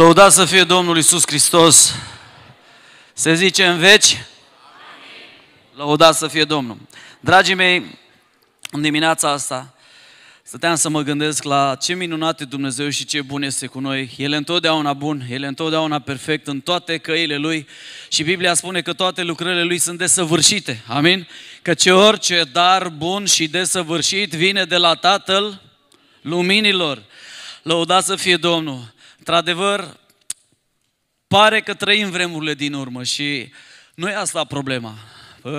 Lăudați să fie Domnul Isus Hristos. Se zice în veci. Lăudați să fie Domnul. Dragii mei, în dimineața asta stăteam să mă gândesc la ce minunat e Dumnezeu și ce bun este cu noi. El e întotdeauna bun, El e întotdeauna perfect în toate căile Lui și Biblia spune că toate lucrările Lui sunt desăvârșite. Amin? ce orice dar bun și desăvârșit vine de la Tatăl Luminilor. Lăudați să fie Domnul. Într-adevăr, pare că trăim vremurile din urmă și nu e asta problema.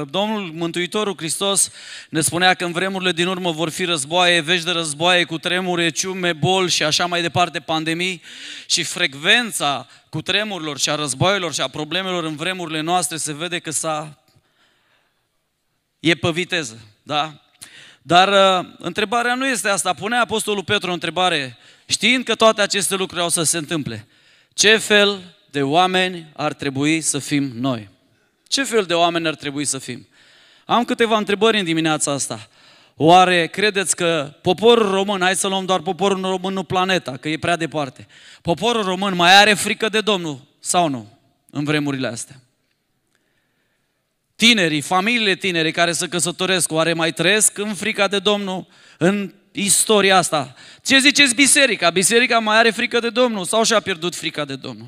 Domnul Mântuitorul Hristos ne spunea că în vremurile din urmă vor fi războaie, vești de războaie, cu tremure, ciume, bol și așa mai departe, pandemii și frecvența cu tremurilor și a războaielor și a problemelor în vremurile noastre se vede că s-a... e pe viteză, da? Dar uh, întrebarea nu este asta. Pune Apostolul Petru o întrebare știind că toate aceste lucruri au să se întâmple, ce fel de oameni ar trebui să fim noi? Ce fel de oameni ar trebui să fim? Am câteva întrebări în dimineața asta. Oare credeți că poporul român, hai să luăm doar poporul român, nu planeta, că e prea departe, poporul român mai are frică de Domnul sau nu în vremurile astea? Tinerii, familiile tinere care se căsătoresc, oare mai trăiesc în frica de Domnul, în istoria asta. Ce ziceți biserica? Biserica mai are frică de Domnul sau și-a pierdut frica de Domnul?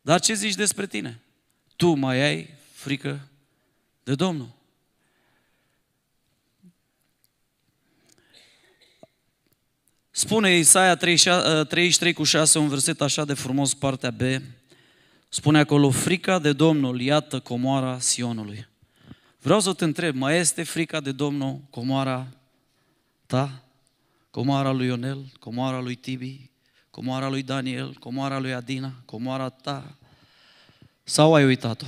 Dar ce zici despre tine? Tu mai ai frică de Domnul? Spune Isaia 33 ă, cu 6, un verset așa de frumos, partea B. Spune acolo, frica de Domnul, iată comoara Sionului. Vreau să te întreb, mai este frica de Domnul comoara ta, comoara lui Ionel, comoara lui Tibi, comoara lui Daniel, comoara lui Adina, comoara ta, sau ai uitat-o?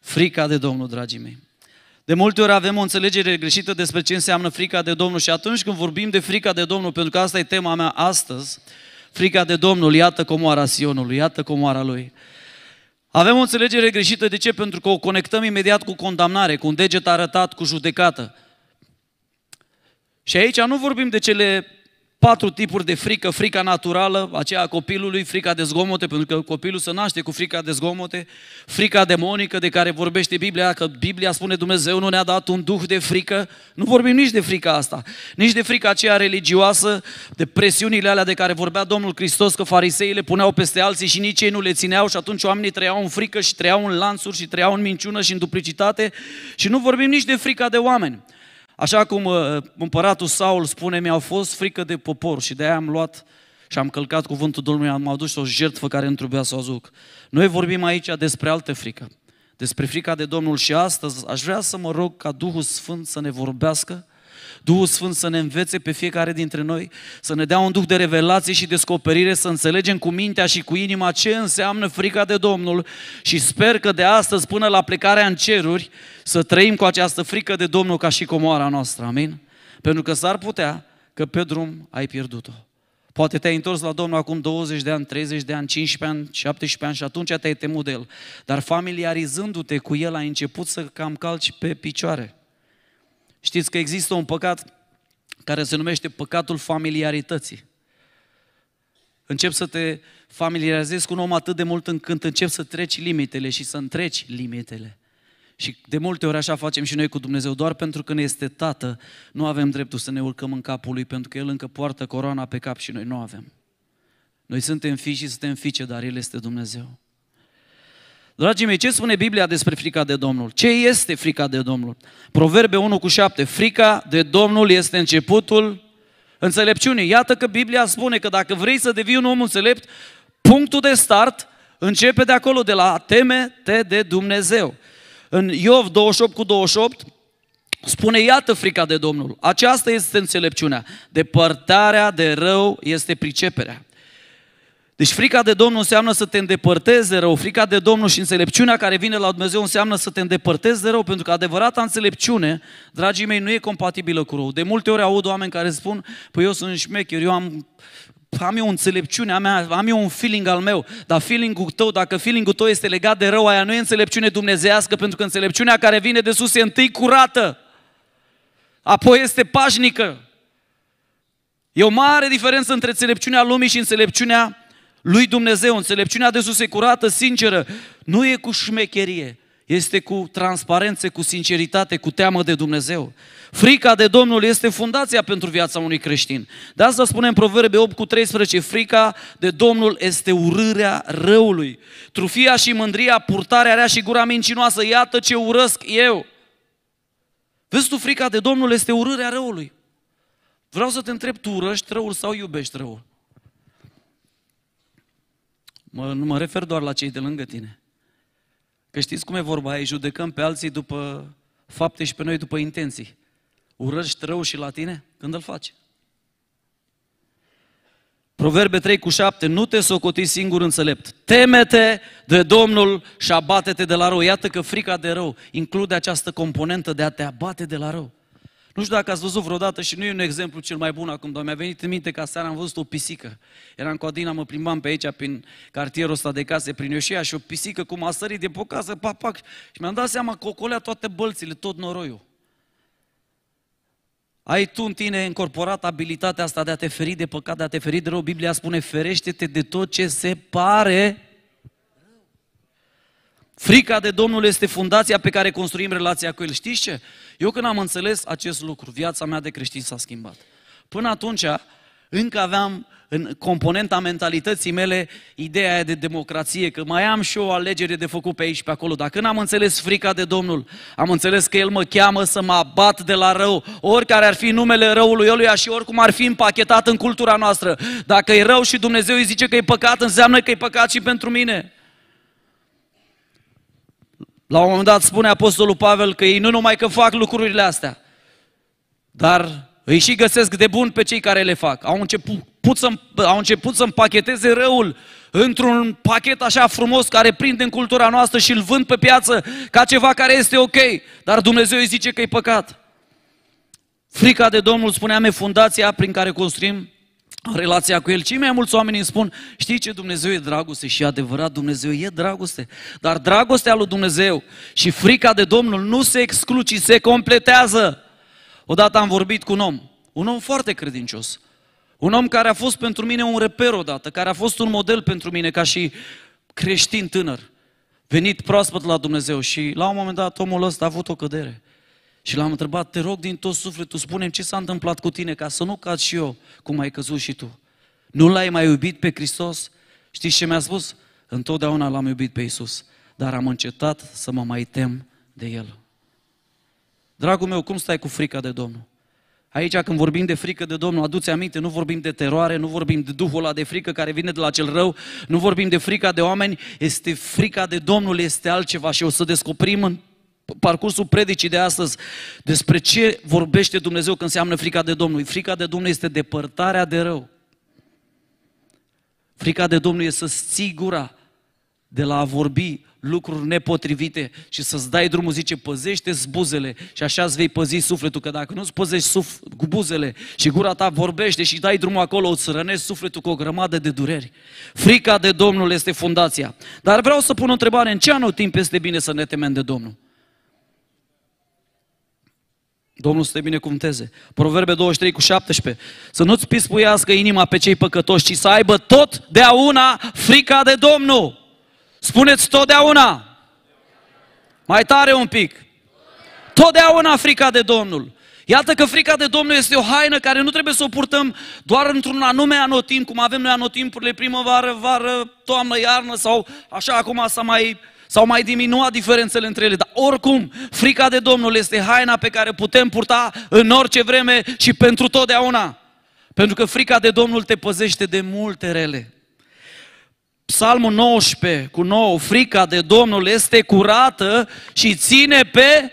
Frica de Domnul, dragii mei. De multe ori avem o înțelegere greșită despre ce înseamnă frica de Domnul și atunci când vorbim de frica de Domnul, pentru că asta e tema mea astăzi, frica de Domnul, iată comoara Sionului, iată comoara lui. Avem o înțelegere greșită, de ce? Pentru că o conectăm imediat cu condamnare, cu un deget arătat, cu judecată. Și aici nu vorbim de cele patru tipuri de frică, frica naturală, aceea a copilului, frica de zgomote, pentru că copilul se naște cu frica de zgomote, frica demonică de care vorbește Biblia, că Biblia spune Dumnezeu nu ne-a dat un duh de frică, nu vorbim nici de frica asta, nici de frica aceea religioasă, de presiunile alea de care vorbea Domnul Hristos, că fariseii le puneau peste alții și nici ei nu le țineau și atunci oamenii trăiau în frică și trăiau în lanțuri și trăiau în minciună și în duplicitate și nu vorbim nici de frica de oameni. Așa cum uh, împăratul Saul spune, mi-au fost frică de popor și de-aia am luat și am călcat cuvântul Domnului, am adus o jertfă care îmi trebuia să o aduc. Noi vorbim aici despre altă frică, despre frica de Domnul și astăzi aș vrea să mă rog ca Duhul Sfânt să ne vorbească Duhul Sfânt să ne învețe pe fiecare dintre noi, să ne dea un duh de revelație și descoperire, să înțelegem cu mintea și cu inima ce înseamnă frica de Domnul și sper că de astăzi până la plecarea în ceruri să trăim cu această frică de Domnul ca și comoara noastră, amin? Pentru că s-ar putea că pe drum ai pierdut-o. Poate te-ai întors la Domnul acum 20 de ani, 30 de ani, 15 ani, 17 ani și atunci te-ai temut de El. Dar familiarizându-te cu El ai început să cam calci pe picioare. Știți că există un păcat care se numește păcatul familiarității. Încep să te familiarizezi cu un om atât de mult încât încep să treci limitele și să întreci limitele. Și de multe ori așa facem și noi cu Dumnezeu, doar pentru că ne este tată, nu avem dreptul să ne urcăm în capul lui, pentru că el încă poartă coroana pe cap și noi nu avem. Noi suntem fii și suntem fiice, dar el este Dumnezeu. Dragii mei, ce spune Biblia despre frica de Domnul? Ce este frica de Domnul? Proverbe 1 cu 7. Frica de Domnul este începutul înțelepciunii. Iată că Biblia spune că dacă vrei să devii un om înțelept, punctul de start începe de acolo, de la teme-te de Dumnezeu. În Iov 28 cu 28 spune, iată frica de Domnul, aceasta este înțelepciunea, depărtarea de rău este priceperea. Deci frica de Domnul înseamnă să te îndepărtezi de rău. Frica de Domnul și înțelepciunea care vine la Dumnezeu înseamnă să te îndepărtezi de rău, pentru că adevărata înțelepciune, dragii mei, nu e compatibilă cu rău. De multe ori aud oameni care spun, păi eu sunt șmecher, eu am am eu înțelepciune, am, am eu un feeling al meu, dar feeling-ul tău, dacă feeling-ul tău este legat de rău, aia nu e înțelepciune dumnezească, pentru că înțelepciunea care vine de sus e întâi curată, apoi este pașnică. E o mare diferență între înțelepciunea lumii și înțelepciunea lui Dumnezeu. Înțelepciunea de sus e curată, sinceră. Nu e cu șmecherie, este cu transparență, cu sinceritate, cu teamă de Dumnezeu. Frica de Domnul este fundația pentru viața unui creștin. De asta spunem Proverbe 8 cu 13, frica de Domnul este urârea răului. Trufia și mândria, purtarea rea și gura mincinoasă, iată ce urăsc eu. Vezi tu, frica de Domnul este urârea răului. Vreau să te întreb, tu urăști răul sau iubești răul? Mă, nu mă refer doar la cei de lângă tine. Că știți cum e vorba aia, judecăm pe alții după fapte și pe noi după intenții. Urăști rău și la tine când îl faci. Proverbe 3 cu 7, nu te socoti singur înțelept. Temete de Domnul și abate-te de la rău. Iată că frica de rău include această componentă de a te abate de la rău. Nu știu dacă ați văzut vreodată și nu e un exemplu cel mai bun acum, dar mi-a venit în minte că seara am văzut o pisică. Eram cu Adina, mă plimbam pe aici, prin cartierul ăsta de case, prin Ioșia și o pisică cum a sărit de pe o casă, pac, pac. Și mi-am dat seama că ocolea toate bălțile, tot noroiul. Ai tu în tine încorporat abilitatea asta de a te feri de păcat, de a te feri de rău. Biblia spune, ferește-te de tot ce se pare Frica de Domnul este fundația pe care construim relația cu El. Știți ce? Eu când am înțeles acest lucru, viața mea de creștin s-a schimbat. Până atunci, încă aveam în componenta mentalității mele ideea aia de democrație, că mai am și o alegere de făcut pe aici pe acolo. Dar când am înțeles frica de Domnul, am înțeles că El mă cheamă să mă abat de la rău, oricare ar fi numele răului eluia și oricum ar fi împachetat în cultura noastră. Dacă e rău și Dumnezeu îi zice că e păcat, înseamnă că e păcat și pentru mine. La un moment dat spune Apostolul Pavel că ei nu numai că fac lucrurile astea, dar îi și găsesc de bun pe cei care le fac. Au început, să, au început să împacheteze răul într-un pachet așa frumos care prinde în cultura noastră și îl vând pe piață ca ceva care este ok, dar Dumnezeu îi zice că e păcat. Frica de Domnul, spuneam, e fundația prin care construim în relația cu El. Cei mai mulți oameni îmi spun, știi ce, Dumnezeu e dragoste și adevărat, Dumnezeu e dragoste. Dar dragostea lui Dumnezeu și frica de Domnul nu se exclud, ci se completează. Odată am vorbit cu un om, un om foarte credincios, un om care a fost pentru mine un reper odată, care a fost un model pentru mine ca și creștin tânăr, venit proaspăt la Dumnezeu și la un moment dat omul ăsta a avut o cădere. Și l-am întrebat, te rog din tot sufletul, spune ce s-a întâmplat cu tine, ca să nu cad și eu, cum ai căzut și tu. Nu l-ai mai iubit pe Hristos? Știi ce mi-a spus? Întotdeauna l-am iubit pe Isus, dar am încetat să mă mai tem de El. Dragul meu, cum stai cu frica de Domnul? Aici când vorbim de frică de Domnul, aduți aminte, nu vorbim de teroare, nu vorbim de duhul ăla de frică care vine de la cel rău, nu vorbim de frica de oameni, este frica de Domnul, este altceva și o să descoperim în parcursul predicii de astăzi despre ce vorbește Dumnezeu când înseamnă frica de Domnul. Frica de Domnul este depărtarea de rău. Frica de Domnul este să-ți ții gura de la a vorbi lucruri nepotrivite și să-ți dai drumul, zice, păzește buzele și așa îți vei păzi sufletul, că dacă nu-ți păzești suf- cu buzele și gura ta vorbește și dai drumul acolo, îți rănești sufletul cu o grămadă de dureri. Frica de Domnul este fundația. Dar vreau să pun o întrebare, în ce timp este bine să ne temem de Domnul? Domnul să te binecuvânteze. Proverbe 23 cu 17. Să nu-ți pispuiască inima pe cei păcătoși, ci să aibă totdeauna frica de Domnul. Spuneți totdeauna. Mai tare un pic. Totdeauna frica de Domnul. Iată că frica de Domnul este o haină care nu trebuie să o purtăm doar într-un anume anotimp, cum avem noi anotimpurile primăvară, vară, toamnă, iarnă sau așa acum s-a mai uh, sau mai diminua diferențele între ele, dar oricum, frica de Domnul este haina pe care putem purta în orice vreme și pentru totdeauna. Pentru că frica de Domnul te păzește de multe rele. Psalmul 19 cu 9, frica de Domnul este curată și ține pe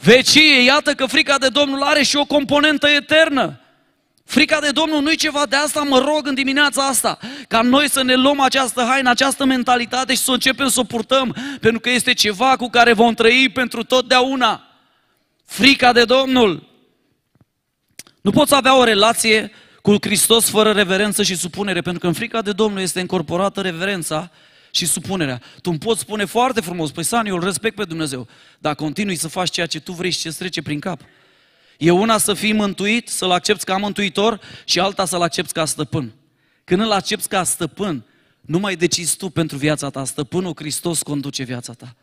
vecie. Iată că frica de Domnul are și o componentă eternă. Frica de Domnul nu-i ceva de asta, mă rog în dimineața asta, ca noi să ne luăm această haină, această mentalitate și să începem să o purtăm, pentru că este ceva cu care vom trăi pentru totdeauna. Frica de Domnul. Nu poți avea o relație cu Hristos fără reverență și supunere, pentru că în frica de Domnul este încorporată reverența și supunerea. Tu îmi poți spune foarte frumos, păi Sani, eu îl respect pe Dumnezeu, dar continui să faci ceea ce tu vrei și ce îți trece prin cap. E una să fii mântuit, să-L accepti ca mântuitor și alta să-L accepti ca stăpân. Când îl accepti ca stăpân, nu mai decizi tu pentru viața ta. Stăpânul Hristos conduce viața ta.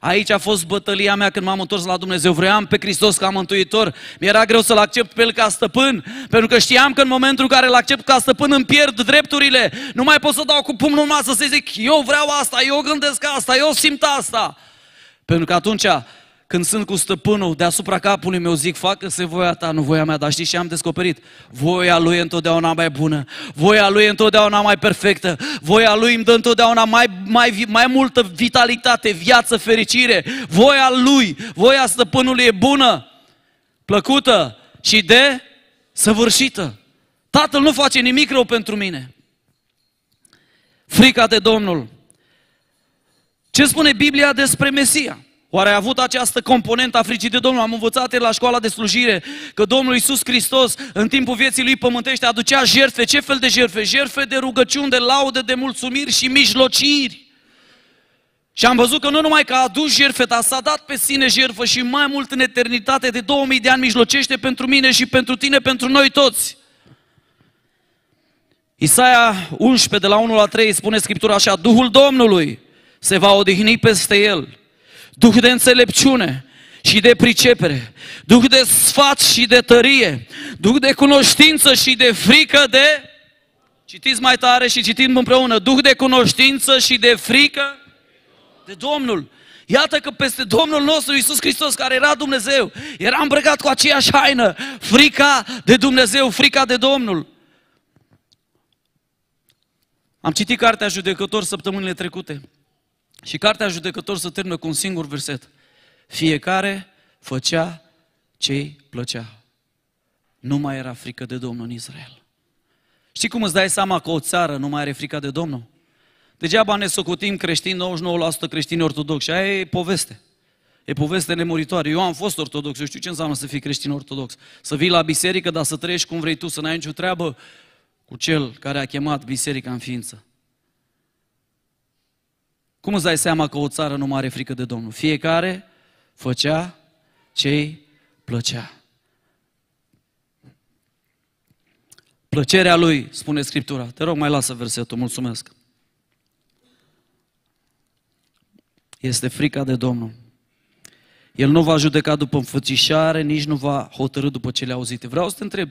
Aici a fost bătălia mea când m-am întors la Dumnezeu. Vreau pe Hristos ca mântuitor. Mi-era greu să-L accept pe El ca stăpân, pentru că știam că în momentul în care Îl accept ca stăpân îmi pierd drepturile. Nu mai pot să dau cu pumnul masă să zic, eu vreau asta, eu gândesc asta, eu simt asta. Pentru că atunci când sunt cu stăpânul deasupra capului meu, zic, facă-se voia ta, nu voia mea, dar știi ce am descoperit? Voia lui e întotdeauna mai bună, voia lui e întotdeauna mai perfectă, voia lui îmi dă întotdeauna mai, mai, mai multă vitalitate, viață, fericire, voia lui, voia stăpânului e bună, plăcută și de săvârșită. Tatăl nu face nimic rău pentru mine. Frica de Domnul. Ce spune Biblia despre Mesia? Oare ai avut această componentă a fricii de Domnul? Am învățat la școala de slujire că Domnul Iisus Hristos în timpul vieții lui pământește aducea jertfe. Ce fel de jertfe? Jertfe de rugăciuni, de laude, de mulțumiri și mijlociri. Și am văzut că nu numai că a adus jertfe, dar s-a dat pe sine jertfă și mai mult în eternitate de 2000 de ani mijlocește pentru mine și pentru tine, pentru noi toți. Isaia 11, de la 1 la 3, spune Scriptura așa, Duhul Domnului se va odihni peste el Duh de înțelepciune și de pricepere, Duh de sfat și de tărie, Duh de cunoștință și de frică de... Citiți mai tare și citim împreună, Duh de cunoștință și de frică de Domnul. Iată că peste Domnul nostru Iisus Hristos, care era Dumnezeu, era îmbrăcat cu aceeași haină, frica de Dumnezeu, frica de Domnul. Am citit cartea Judecător săptămânile trecute. Și cartea judecător se termină cu un singur verset. Fiecare făcea ce îi plăcea. Nu mai era frică de Domnul în Israel. Știi cum îți dai seama că o țară nu mai are frică de Domnul? Degeaba ne socotim creștini, 99% creștini ortodoxi. Aia e poveste. E poveste nemuritoare. Eu am fost ortodox, eu știu ce înseamnă să fii creștin ortodox. Să vii la biserică, dar să trăiești cum vrei tu, să n-ai nicio treabă cu cel care a chemat biserica în ființă. Cum îți dai seama că o țară nu mai are frică de Domnul? Fiecare făcea ce îi plăcea. Plăcerea lui, spune Scriptura. Te rog, mai lasă versetul, mulțumesc. Este frica de Domnul. El nu va judeca după înfățișare, nici nu va hotărâ după cele auzite. Vreau să te întreb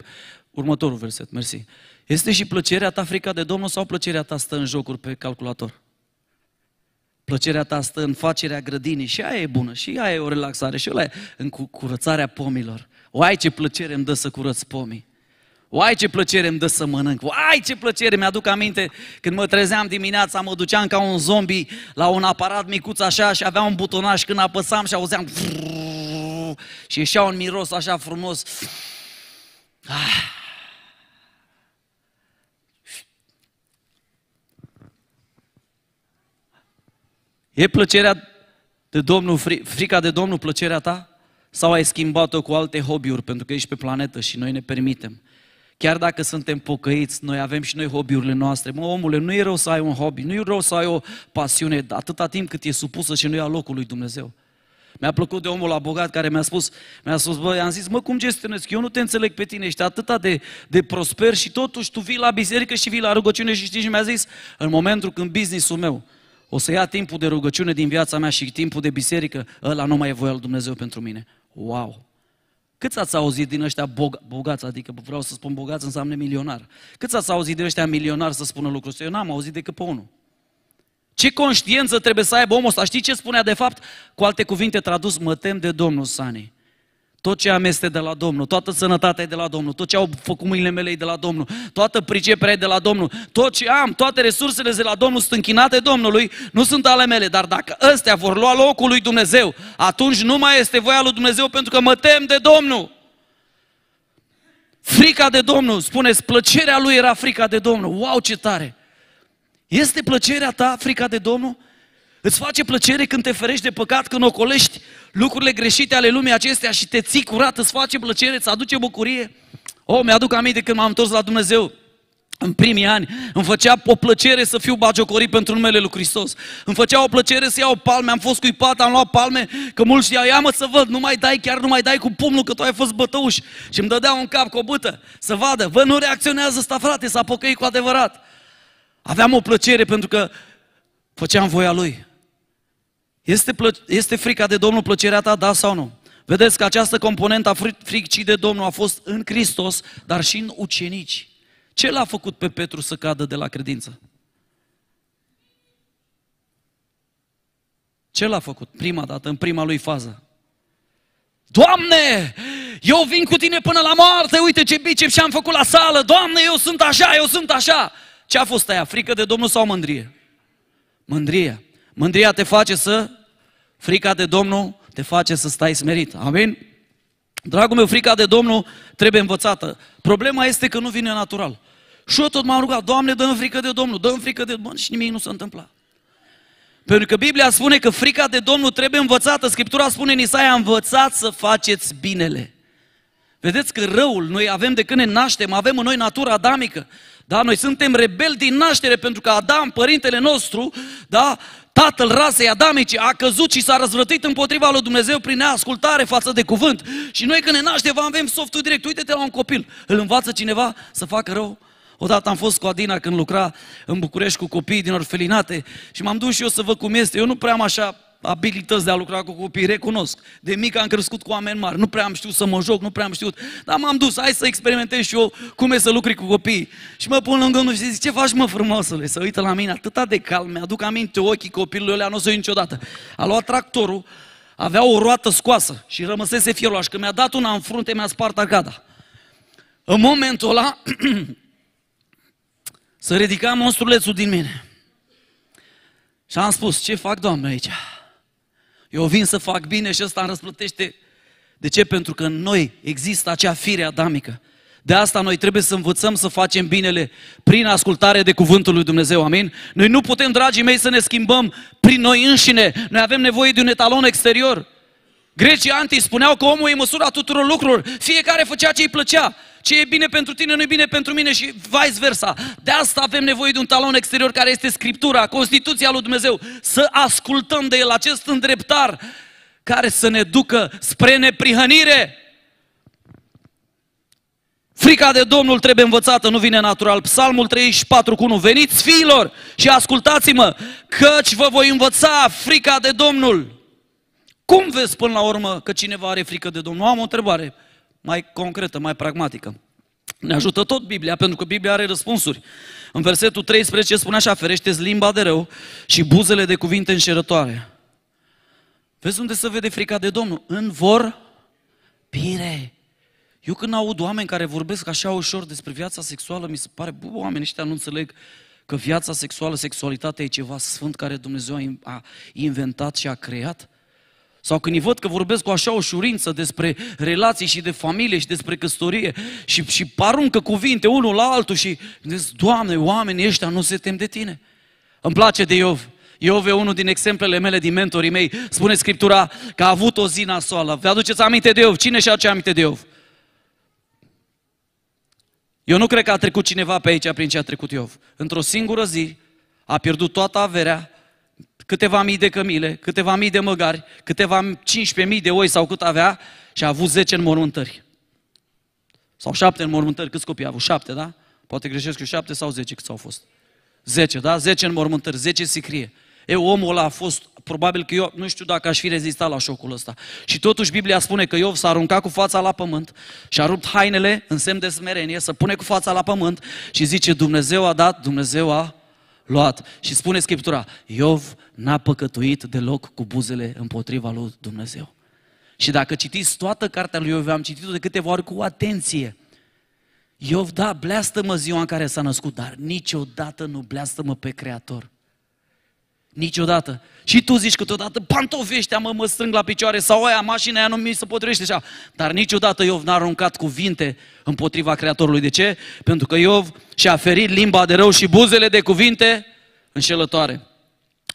următorul verset, mersi. Este și plăcerea ta frica de Domnul sau plăcerea ta stă în jocuri pe calculator? Plăcerea ta stă în facerea grădinii și aia e bună, și aia e o relaxare, și ăla e în curățarea pomilor. Uai ce plăcere îmi dă să curăț pomii. Uai ce plăcere îmi dă să mănânc, Uai ce plăcere, mi-aduc aminte când mă trezeam dimineața, mă duceam ca un zombie la un aparat micuț așa și avea un butonaș când apăsam și auzeam și ieșea un miros așa frumos. Ah, E plăcerea de Domnul, frica de Domnul plăcerea ta? Sau ai schimbat-o cu alte hobby-uri pentru că ești pe planetă și noi ne permitem? Chiar dacă suntem pocăiți, noi avem și noi hobby-urile noastre. Mă, omule, nu e rău să ai un hobby, nu e rău să ai o pasiune atâta timp cât e supusă și nu e a locului Dumnezeu. Mi-a plăcut de omul abogat care mi-a spus, mi-a spus, bă, am zis, mă, cum gestionezi? Eu nu te înțeleg pe tine, ești atâta de, de prosper și totuși tu vii la biserică și vii la rugăciune și știi și mi-a zis, în momentul când business-ul meu o să ia timpul de rugăciune din viața mea și timpul de biserică, ăla nu mai e voia lui Dumnezeu pentru mine. Wow! Cât ați auzit din ăștia bogați, adică vreau să spun bogați înseamnă milionar. Cât ați auzit din ăștia milionar să spună lucrul ăsta? Eu n-am auzit decât pe unul. Ce conștiență trebuie să aibă omul ăsta? Știi ce spunea de fapt? Cu alte cuvinte tradus, mă tem de Domnul Sani. Tot ce am este de la Domnul, toată sănătatea e de la Domnul, tot ce au făcut mâinile mele e de la Domnul, toată priceperea e de la Domnul, tot ce am, toate resursele de la Domnul sunt închinate Domnului, nu sunt ale mele, dar dacă ăstea vor lua locul lui Dumnezeu, atunci nu mai este voia lui Dumnezeu pentru că mă tem de Domnul. Frica de Domnul, spuneți, plăcerea lui era frica de Domnul. Wow, ce tare! Este plăcerea ta frica de Domnul? Îți face plăcere când te ferești de păcat, când ocolești lucrurile greșite ale lumii acestea și te ții curat, îți face plăcere, îți aduce bucurie? Oh, mi-aduc aminte când m-am întors la Dumnezeu. În primii ani îmi făcea o plăcere să fiu bagiocorit pentru numele lui Hristos. Îmi făcea o plăcere să iau palme, am fost cuipat, am luat palme, că mulți știau, ia mă să văd, nu mai dai chiar, nu mai dai cu pumnul, că tu ai fost bătăuș. Și îmi dădea un cap cu o bâtă, să vadă, vă nu reacționează asta frate, s-a pocăit cu adevărat. Aveam o plăcere pentru că făceam voia lui. Este, plă- este frica de Domnul plăcerea ta, da sau nu? Vedeți că această componentă a fricii de Domnul a fost în Hristos, dar și în ucenici. Ce l-a făcut pe Petru să cadă de la credință? Ce l-a făcut prima dată, în prima lui fază? Doamne, eu vin cu tine până la moarte, uite ce bicep și-am făcut la sală, Doamne, eu sunt așa, eu sunt așa. Ce a fost aia, frică de Domnul sau mândrie? Mândrie. Mândria te face să, frica de Domnul te face să stai smerit. Amin? Dragul meu, frica de Domnul trebuie învățată. Problema este că nu vine natural. Și eu tot m-am rugat, Doamne, dă-mi frică de Domnul, dă-mi frică de Domnul și nimic nu s-a întâmplat. Pentru că Biblia spune că frica de Domnul trebuie învățată. Scriptura spune în Isaia, învățat să faceți binele. Vedeți că răul, noi avem de când ne naștem, avem în noi natura adamică. Da? Noi suntem rebeli din naștere pentru că Adam, părintele nostru, da? tatăl rasei adamice, a căzut și s-a răzvrătit împotriva lui Dumnezeu prin neascultare față de cuvânt. Și noi când ne naștem avem softul direct. Uite-te la un copil, îl învață cineva să facă rău? Odată am fost cu Adina când lucra în București cu copii din orfelinate și m-am dus și eu să văd cum este. Eu nu prea am așa abilități de a lucra cu copii, recunosc. De mic am crescut cu oameni mari, nu prea am știut să mă joc, nu prea am știut, dar m-am dus, hai să experimentez și eu cum e să lucri cu copii. Și mă pun lângă unul și zic, ce faci mă frumosule? Să uită la mine atâta de calm, mi-aduc aminte ochii copilului ăla, nu o să niciodată. A luat tractorul, avea o roată scoasă și rămăsese fierul așa, că mi-a dat una în frunte, mi-a spart arcada. În momentul ăla, să ridica monstrulețul din mine. Și am spus, ce fac, Doamne, aici? Eu vin să fac bine și ăsta îmi răsplătește. De ce? Pentru că în noi există acea fire adamică. De asta noi trebuie să învățăm să facem binele prin ascultare de cuvântul lui Dumnezeu, amin? Noi nu putem, dragii mei, să ne schimbăm prin noi înșine. Noi avem nevoie de un etalon exterior. Grecii antii spuneau că omul e măsura tuturor lucrurilor. Fiecare făcea ce îi plăcea. Ce e bine pentru tine nu e bine pentru mine și vice versa. De asta avem nevoie de un talon exterior care este Scriptura, Constituția lui Dumnezeu, să ascultăm de el acest îndreptar care să ne ducă spre neprihănire. Frica de Domnul trebuie învățată, nu vine natural. Psalmul 34 cu 1. Veniți fiilor și ascultați-mă, căci vă voi învăța frica de Domnul. Cum vezi până la urmă că cineva are frică de Domnul? Am o întrebare mai concretă, mai pragmatică. Ne ajută tot Biblia, pentru că Biblia are răspunsuri. În versetul 13 spune așa, ferește-ți limba de rău și buzele de cuvinte înșerătoare. Vezi unde se vede frica de Domnul? În vor pire. Eu când aud oameni care vorbesc așa ușor despre viața sexuală, mi se pare, bă, oamenii ăștia nu înțeleg că viața sexuală, sexualitatea e ceva sfânt care Dumnezeu a inventat și a creat. Sau când îi văd că vorbesc cu așa ușurință despre relații și de familie și despre căsătorie și, și paruncă cuvinte unul la altul și zic, Doamne, oamenii ăștia nu se tem de Tine. Îmi place de Iov. Iov e unul din exemplele mele, din mentorii mei. Spune Scriptura că a avut o zi nasoală. Vă aduceți aminte de Iov? Cine și ce aminte de Iov? Eu nu cred că a trecut cineva pe aici prin ce a trecut Iov. Într-o singură zi a pierdut toată averea, câteva mii de cămile, câteva mii de măgari, câteva 15 mii de oi sau cât avea și a avut 10 înmormântări. Sau 7 înmormântări, câți copii a avut? 7, da? Poate greșesc eu 7 sau 10 câți au fost. 10, da? 10 înmormântări, 10 sicrie. Eu, omul ăla a fost, probabil că eu nu știu dacă aș fi rezistat la șocul ăsta. Și totuși Biblia spune că Iov s-a aruncat cu fața la pământ și a rupt hainele în semn de smerenie, să pune cu fața la pământ și zice Dumnezeu a dat, Dumnezeu a luat. Și spune Scriptura, Iov n-a păcătuit deloc cu buzele împotriva lui Dumnezeu. Și dacă citiți toată cartea lui Iov, am citit-o de câteva ori cu atenție. Iov, da, bleastă-mă ziua în care s-a născut, dar niciodată nu bleastă-mă pe Creator. Niciodată. Și tu zici câteodată, pantofii ăștia mă, mă strâng la picioare sau aia, mașina aia nu mi se potrivește așa. Dar niciodată Iov n-a aruncat cuvinte împotriva Creatorului. De ce? Pentru că Iov și-a ferit limba de rău și buzele de cuvinte înșelătoare.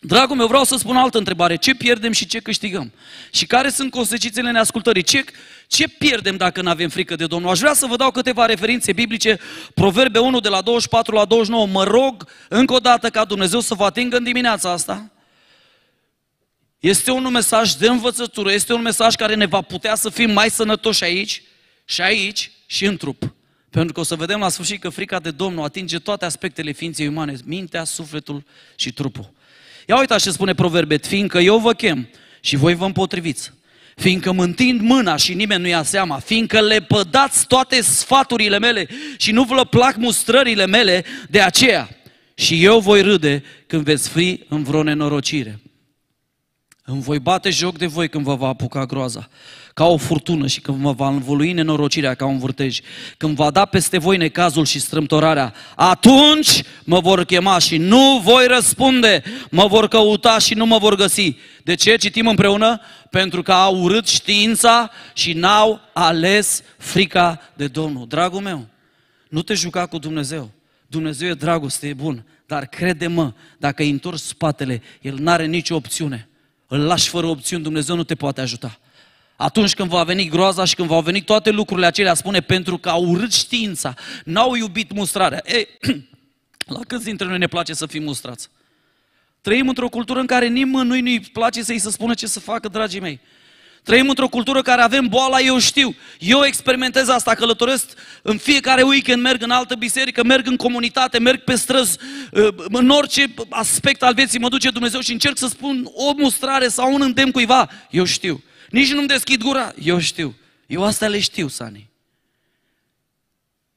Dragul meu, vreau să spun altă întrebare. Ce pierdem și ce câștigăm? Și care sunt consecințele neascultării? Ce, ce pierdem dacă nu avem frică de Domnul? Aș vrea să vă dau câteva referințe biblice. Proverbe 1 de la 24 la 29. Mă rog încă o dată ca Dumnezeu să vă atingă în dimineața asta. Este un mesaj de învățătură, este un mesaj care ne va putea să fim mai sănătoși aici și aici și în trup. Pentru că o să vedem la sfârșit că frica de Domnul atinge toate aspectele ființei umane, mintea, sufletul și trupul. Ia uitați ce spune Proverbet, fiindcă eu vă chem și voi vă împotriviți, fiindcă mă întind mâna și nimeni nu ia seama, fiindcă le pădați toate sfaturile mele și nu vă plac mustrările mele, de aceea și eu voi râde când veți fi în vreo nenorocire. Îmi voi bate joc de voi când vă va apuca groaza, ca o furtună și când vă va învolui nenorocirea ca un vârtej, când va da peste voi necazul și strâmtorarea, atunci mă vor chema și nu voi răspunde, mă vor căuta și nu mă vor găsi. De ce? Citim împreună? Pentru că au urât știința și n-au ales frica de Domnul. Dragul meu, nu te juca cu Dumnezeu. Dumnezeu e dragoste, e bun, dar crede-mă, dacă îi întorci spatele, El n-are nicio opțiune îl lași fără opțiuni, Dumnezeu nu te poate ajuta. Atunci când va veni groaza și când va veni toate lucrurile acelea, spune, pentru că au urât știința, n-au iubit mustrarea. E, la câți dintre noi ne place să fim mustrați? Trăim într-o cultură în care nimănui nu-i place să-i să spună ce să facă, dragii mei. Trăim într-o cultură care avem boala, eu știu. Eu experimentez asta, călătoresc în fiecare weekend, merg în altă biserică, merg în comunitate, merg pe străzi, în orice aspect al vieții mă duce Dumnezeu și încerc să spun o mustrare sau un îndemn cuiva. Eu știu. Nici nu-mi deschid gura. Eu știu. Eu asta le știu, Sani.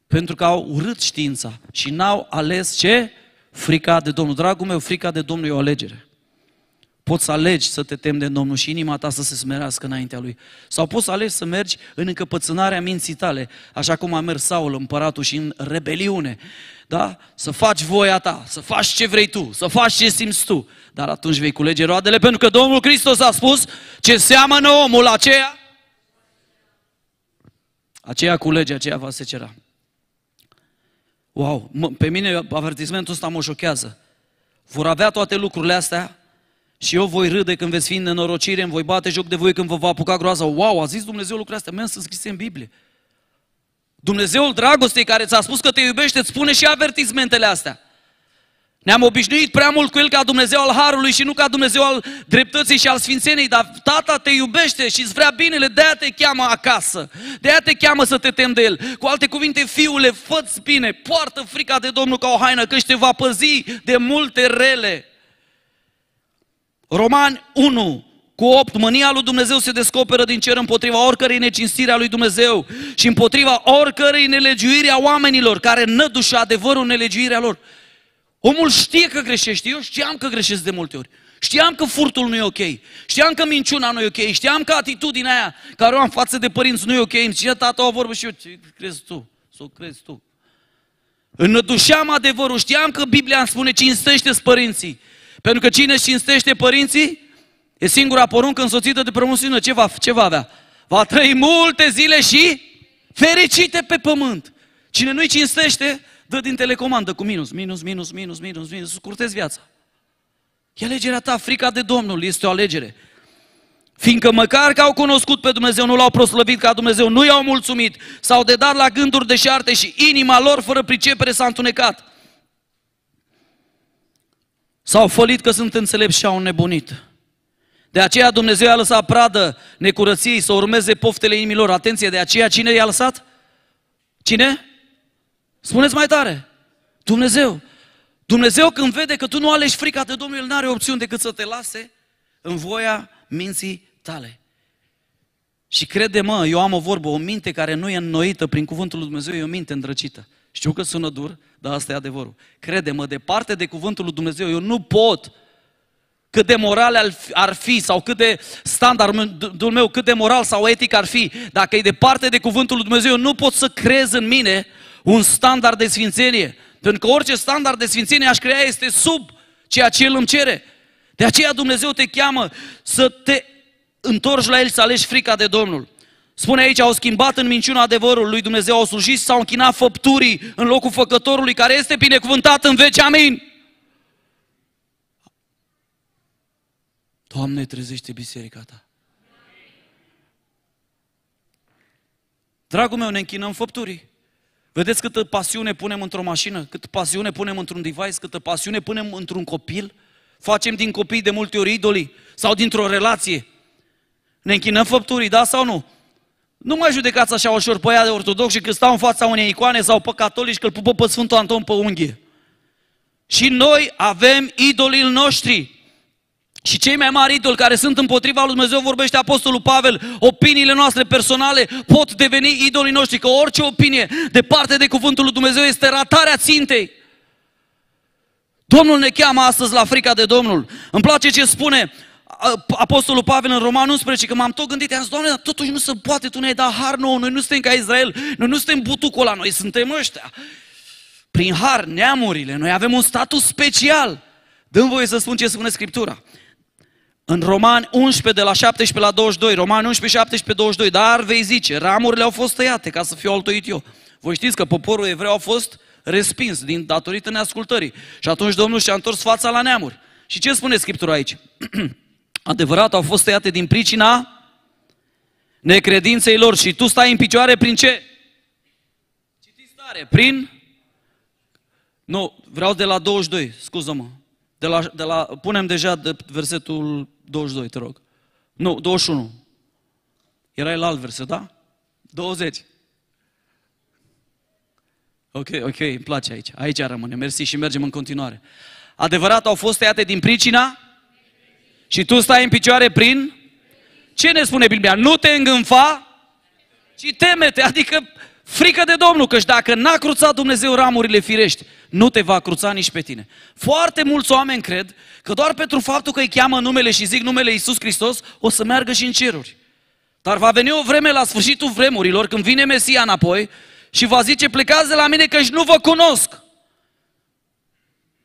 Pentru că au urât știința și n-au ales ce? Frica de Domnul. Dragul meu, frica de Domnul e o alegere. Poți să alegi să te temi de Domnul și inima ta să se smerească înaintea Lui. Sau poți să alegi să mergi în încăpățânarea minții tale, așa cum a mers Saul, împăratul, și în rebeliune. Da? Să faci voia ta, să faci ce vrei tu, să faci ce simți tu. Dar atunci vei culege roadele, pentru că Domnul Hristos a spus ce seamănă omul aceea, aceea culege, aceea va secera. Wow, pe mine avertismentul ăsta mă șochează. Vor avea toate lucrurile astea, și eu voi râde când veți fi în nenorocire, îmi voi bate joc de voi când vă va apuca groaza. Wow, a zis Dumnezeu lucrurile astea, mi-am să scrise în Biblie. Dumnezeul dragostei care ți-a spus că te iubește, îți spune și avertismentele astea. Ne-am obișnuit prea mult cu El ca Dumnezeu al Harului și nu ca Dumnezeu al dreptății și al sfințeniei, dar Tata te iubește și îți vrea binele, de-aia te cheamă acasă, de-aia te cheamă să te tem de El. Cu alte cuvinte, fiule, fă bine, poartă frica de Domnul ca o haină, că te va păzi de multe rele. Romani 1 cu 8, mânia lui Dumnezeu se descoperă din cer împotriva oricărei necinstiri a lui Dumnezeu și împotriva oricărei nelegiuiri a oamenilor care nădușă adevărul nelegiuirea lor. Omul știe că greșește, eu știam că greșesc de multe ori. Știam că furtul nu e ok, știam că minciuna nu e ok, știam că atitudinea aia care o am față de părinți nu e ok. Îmi zice tata o vorbă și eu, ce crezi tu? Sau crezi tu? Înădușeam adevărul, știam că Biblia îmi spune cinstește-ți părinții. Pentru că cine cinstește părinții, e singura poruncă însoțită de promisiune. Ce va, ce va avea? Va trăi multe zile și fericite pe pământ. Cine nu-i cinstește, dă din telecomandă cu minus, minus, minus, minus, minus, minus, scurtezi viața. E alegerea ta, frica de Domnul este o alegere. Fiindcă măcar că au cunoscut pe Dumnezeu, nu l-au proslăvit ca Dumnezeu, nu i-au mulțumit, s-au dedat la gânduri deșarte și inima lor fără pricepere s-a întunecat. S-au fălit că sunt înțelepți și au nebunit. De aceea Dumnezeu i-a lăsat pradă necurăției să urmeze poftele inimilor. Atenție, de aceea cine i-a lăsat? Cine? Spuneți mai tare. Dumnezeu. Dumnezeu când vede că tu nu alegi frica de Domnul, El n-are opțiune decât să te lase în voia minții tale. Și crede-mă, eu am o vorbă, o minte care nu e înnoită prin cuvântul lui Dumnezeu, e o minte îndrăcită. Știu că sună dur, dar asta e adevărul. Crede-mă, departe de cuvântul lui Dumnezeu, eu nu pot cât de moral ar fi sau cât de standardul meu, cât de moral sau etic ar fi, dacă e departe de cuvântul lui Dumnezeu, eu nu pot să crez în mine un standard de sfințenie. Pentru că orice standard de sfințenie aș crea este sub ceea ce El îmi cere. De aceea Dumnezeu te cheamă să te întorci la El, să alegi frica de Domnul. Spune aici, au schimbat în minciuna adevărul lui Dumnezeu, au slujit, sau închinat făpturii în locul făcătorului care este binecuvântat în veci. Amin. Doamne, trezește biserica ta. Dragul meu, ne închinăm făpturii. Vedeți câtă pasiune punem într-o mașină, câtă pasiune punem într-un device, câtă pasiune punem într-un copil. Facem din copii de multe ori idolii sau dintr-o relație. Ne închinăm făpturii, da sau nu? Nu mai judecați așa ușor pe de și când stau în fața unei icoane sau pe catolici că îl pupă pe Sfântul Anton pe unghie. Și noi avem idolii noștri. Și cei mai mari idoli care sunt împotriva lui Dumnezeu, vorbește Apostolul Pavel, opiniile noastre personale pot deveni idolii noștri, că orice opinie parte de cuvântul lui Dumnezeu este ratarea țintei. Domnul ne cheamă astăzi la frica de Domnul. Îmi place ce spune Apostolul Pavel în Roman 11, că m-am tot gândit, i-am zis, Doamne, dar totuși nu se poate, Tu ne-ai dat har nouă, noi nu suntem ca Israel, noi nu suntem butucul la noi suntem ăștia. Prin har, neamurile, noi avem un status special. Dăm voie să spun ce spune Scriptura. În Roman 11, de la 17 la 22, Roman 11, 17, 22, dar vei zice, ramurile au fost tăiate ca să fiu altoit eu. Voi știți că poporul evreu a fost respins din datorită neascultării. Și atunci Domnul și-a întors fața la neamuri. Și ce spune Scriptura aici? Adevărat, au fost tăiate din pricina necredinței lor. Și tu stai în picioare prin ce? Citiți tare, prin... Nu, vreau de la 22, scuză-mă. De la, de la, punem deja de versetul 22, te rog. Nu, 21. Era la alt verset, da? 20. Ok, ok, îmi place aici. Aici rămâne. Mersi și mergem în continuare. Adevărat, au fost tăiate din pricina și tu stai în picioare prin? Ce ne spune Biblia? Nu te îngânfa, ci temete, adică frică de Domnul, căci dacă n-a cruțat Dumnezeu ramurile firești, nu te va cruța nici pe tine. Foarte mulți oameni cred că doar pentru faptul că îi cheamă numele și zic numele Iisus Hristos, o să meargă și în ceruri. Dar va veni o vreme la sfârșitul vremurilor, când vine Mesia înapoi și va zice, plecați de la mine căci nu vă cunosc.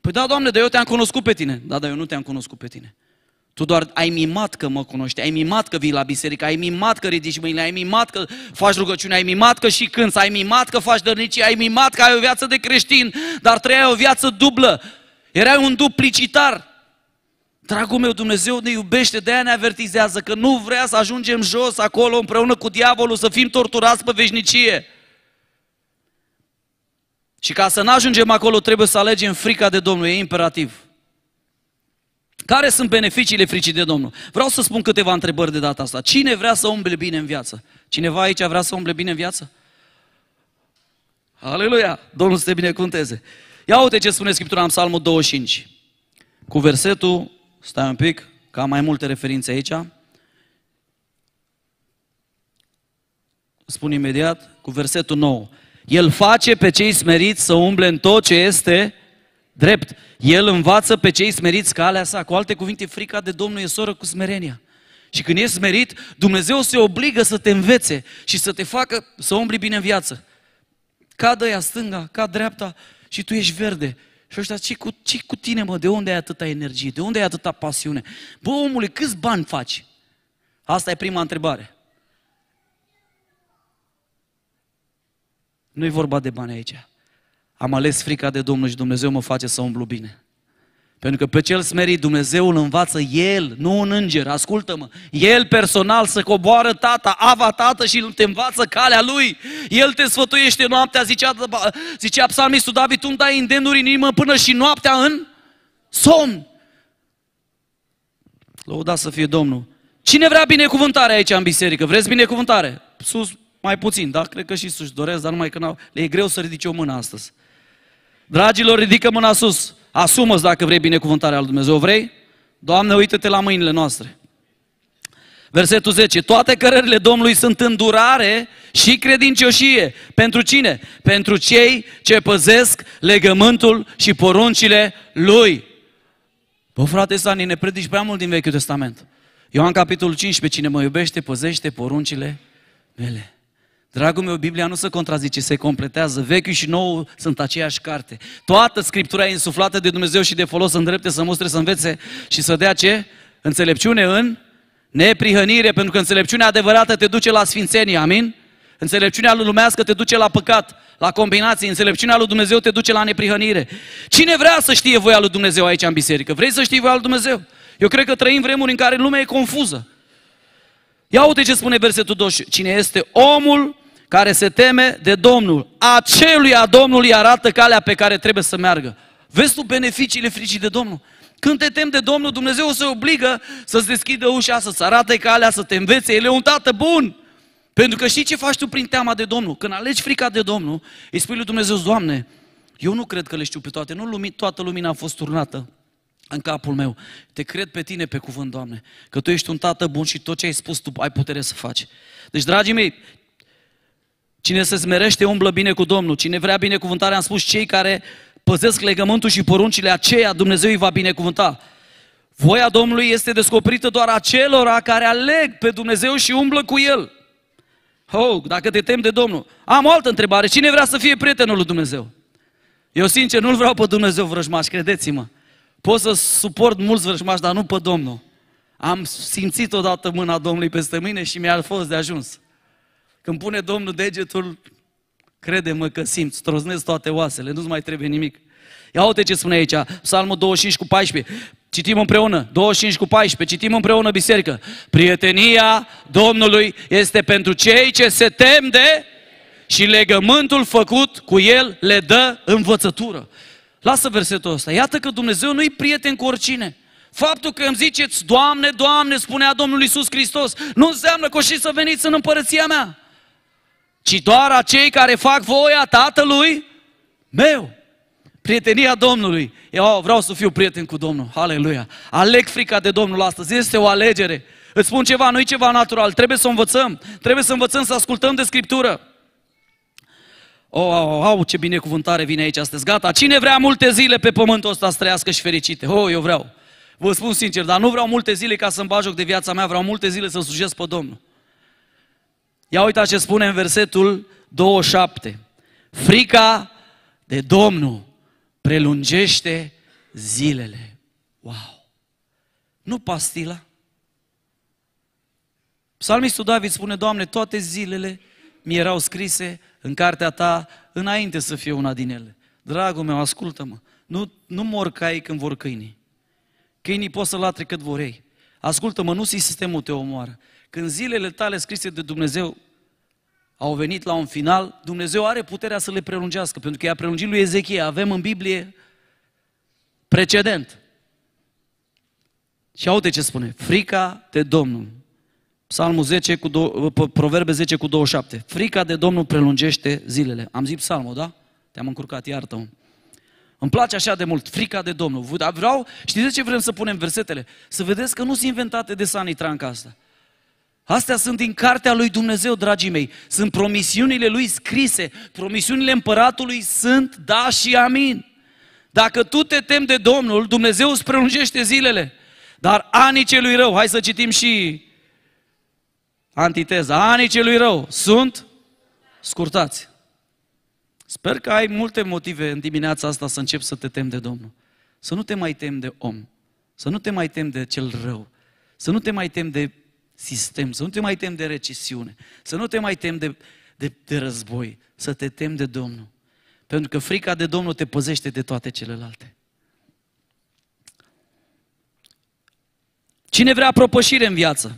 Păi da, Doamne, dar eu te-am cunoscut pe tine. Da, dar eu nu te-am cunoscut pe tine. Tu doar ai mimat că mă cunoști, ai mimat că vii la biserică, ai mimat că ridici mâinile, ai mimat că faci rugăciune, ai mimat că și când, ai mimat că faci dărnicii, ai mimat că ai o viață de creștin, dar trăiai o viață dublă. Erai un duplicitar. Dragul meu, Dumnezeu ne iubește, de-aia ne avertizează că nu vrea să ajungem jos acolo împreună cu diavolul, să fim torturați pe veșnicie. Și ca să nu ajungem acolo, trebuie să alegem frica de Domnul, e imperativ. Care sunt beneficiile fricii de Domnul? Vreau să spun câteva întrebări de data asta. Cine vrea să umble bine în viață? Cineva aici vrea să umble bine în viață? Aleluia! Domnul să te binecuvânteze! Ia uite ce spune Scriptura în Psalmul 25. Cu versetul, stai un pic, că am mai multe referințe aici. Spun imediat, cu versetul 9. El face pe cei smeriți să umble în tot ce este drept. El învață pe cei smeriți calea sa. Cu alte cuvinte, frica de Domnul e soră cu smerenia. Și când ești smerit, Dumnezeu se obligă să te învețe și să te facă să umbli bine în viață. Cadă ea stânga, ca dreapta și tu ești verde. Și ăștia, ce cu, ce cu tine, mă? De unde ai atâta energie? De unde ai atâta pasiune? Bă, omule, câți bani faci? Asta e prima întrebare. Nu e vorba de bani aici am ales frica de Domnul și Dumnezeu mă face să umblu bine. Pentru că pe cel smerit Dumnezeu îl învață El, nu un înger, ascultă-mă. El personal să coboară tata, ava tată și te învață calea lui. El te sfătuiește noaptea, zicea, zicea psalmistul David, tu îmi dai îndemnuri în inimă până și noaptea în somn. Lăuda să fie Domnul. Cine vrea binecuvântare aici în biserică? Vreți binecuvântare? Sus, mai puțin, da? Cred că și sus doresc, dar numai că le e greu să ridice o mână astăzi. Dragilor, ridică mâna sus. asumă dacă vrei binecuvântarea lui Dumnezeu. Vrei? Doamne, uită-te la mâinile noastre. Versetul 10. Toate cărările Domnului sunt îndurare și credincioșie. Pentru cine? Pentru cei ce păzesc legământul și poruncile Lui. Bă, frate Sani, ne predici prea mult din Vechiul Testament. Ioan capitolul 15. Cine mă iubește, păzește poruncile mele. Dragul meu, Biblia nu se contrazice, se completează. Vechiul și nou sunt aceeași carte. Toată Scriptura e însuflată de Dumnezeu și de folos în drepte, să mustre, să învețe și să dea ce? Înțelepciune în neprihănire, pentru că înțelepciunea adevărată te duce la sfințenie, amin? Înțelepciunea lui lumească te duce la păcat, la combinații. Înțelepciunea lui Dumnezeu te duce la neprihănire. Cine vrea să știe voia lui Dumnezeu aici în biserică? Vrei să știi voia lui Dumnezeu? Eu cred că trăim vremuri în care lumea e confuză. Ia uite ce spune versetul 2: Cine este omul care se teme de Domnul, Acelui Domnul Domnului arată calea pe care trebuie să meargă. Vezi tu beneficiile fricii de Domnul? Când te temi de Domnul, Dumnezeu să obligă să-ți deschidă ușa, să-ți arate calea, să te învețe. El e un tată bun. Pentru că știi ce faci tu prin teama de Domnul? Când alegi frica de Domnul, îi spui lui Dumnezeu, Doamne, eu nu cred că le știu pe toate, nu lumi, toată lumina a fost turnată în capul meu. Te cred pe tine pe cuvânt, Doamne, că Tu ești un tată bun și tot ce ai spus Tu ai putere să faci. Deci, dragii mei, Cine se smerește umblă bine cu Domnul. Cine vrea binecuvântare, am spus, cei care păzesc legământul și poruncile aceia Dumnezeu îi va binecuvânta. Voia Domnului este descoperită doar acelora care aleg pe Dumnezeu și umblă cu El. Oh, dacă te tem de Domnul. Am o altă întrebare. Cine vrea să fie prietenul lui Dumnezeu? Eu sincer nu-L vreau pe Dumnezeu vrăjmaș, credeți-mă. Pot să suport mulți vrăjmași, dar nu pe Domnul. Am simțit odată mâna Domnului peste mine și mi-a fost de ajuns. Când pune Domnul degetul, crede-mă că simți, troznezi toate oasele, nu-ți mai trebuie nimic. Ia uite ce spune aici, Psalmul 25 cu 14. Citim împreună, 25 cu 14, citim împreună biserică. Prietenia Domnului este pentru cei ce se tem de și legământul făcut cu el le dă învățătură. Lasă versetul ăsta. Iată că Dumnezeu nu-i prieten cu oricine. Faptul că îmi ziceți, Doamne, Doamne, spunea Domnul Iisus Hristos, nu înseamnă că o și să veniți în împărăția mea ci doar cei care fac voia Tatălui meu. Prietenia Domnului. Eu vreau să fiu prieten cu Domnul. Aleluia. Aleg frica de Domnul astăzi. Este o alegere. Îți spun ceva, nu e ceva natural. Trebuie să învățăm. Trebuie să învățăm să ascultăm de Scriptură. O, oh, au, oh, oh, ce binecuvântare vine aici astăzi. Gata, cine vrea multe zile pe pământul ăsta să trăiască și fericite? Oh, eu vreau. Vă spun sincer, dar nu vreau multe zile ca să-mi bag de viața mea, vreau multe zile să-L slujesc pe Domnul. Ia uita ce spune în versetul 27. Frica de Domnul prelungește zilele. Wow! Nu pastila. Psalmistul David spune, Doamne, toate zilele mi erau scrise în cartea ta înainte să fie una din ele. Dragul meu, ascultă-mă, nu, nu mor ca ei când vor câinii. Câinii pot să latre cât vor ei. Ascultă-mă, nu sistemul te omoară. Când zilele tale scrise de Dumnezeu au venit la un final, Dumnezeu are puterea să le prelungească, pentru că i-a prelungit lui Ezechie. Avem în Biblie precedent. Și aude ce spune, frica de Domnul. Psalmul 10 cu do- Proverbe 10 cu 27. Frica de Domnul prelungește zilele. Am zis psalmul, da? Te-am încurcat, iartă-mă. Îmi place așa de mult, frica de Domnul. Vreau, știți de ce vrem să punem versetele? Să vedeți că nu sunt inventate de Sanitranca asta. Astea sunt din cartea lui Dumnezeu, dragii mei. Sunt promisiunile lui scrise. Promisiunile împăratului sunt da și amin. Dacă tu te temi de Domnul, Dumnezeu îți prelungește zilele. Dar anii celui rău, hai să citim și antiteza, anii celui rău sunt scurtați. Sper că ai multe motive în dimineața asta să începi să te temi de Domnul. Să nu te mai temi de om, să nu te mai temi de cel rău, să nu te mai temi de sistem, să nu te mai temi de recesiune, să nu te mai temi de, de, de război, să te temi de Domnul. Pentru că frica de Domnul te păzește de toate celelalte. Cine vrea propășire în viață?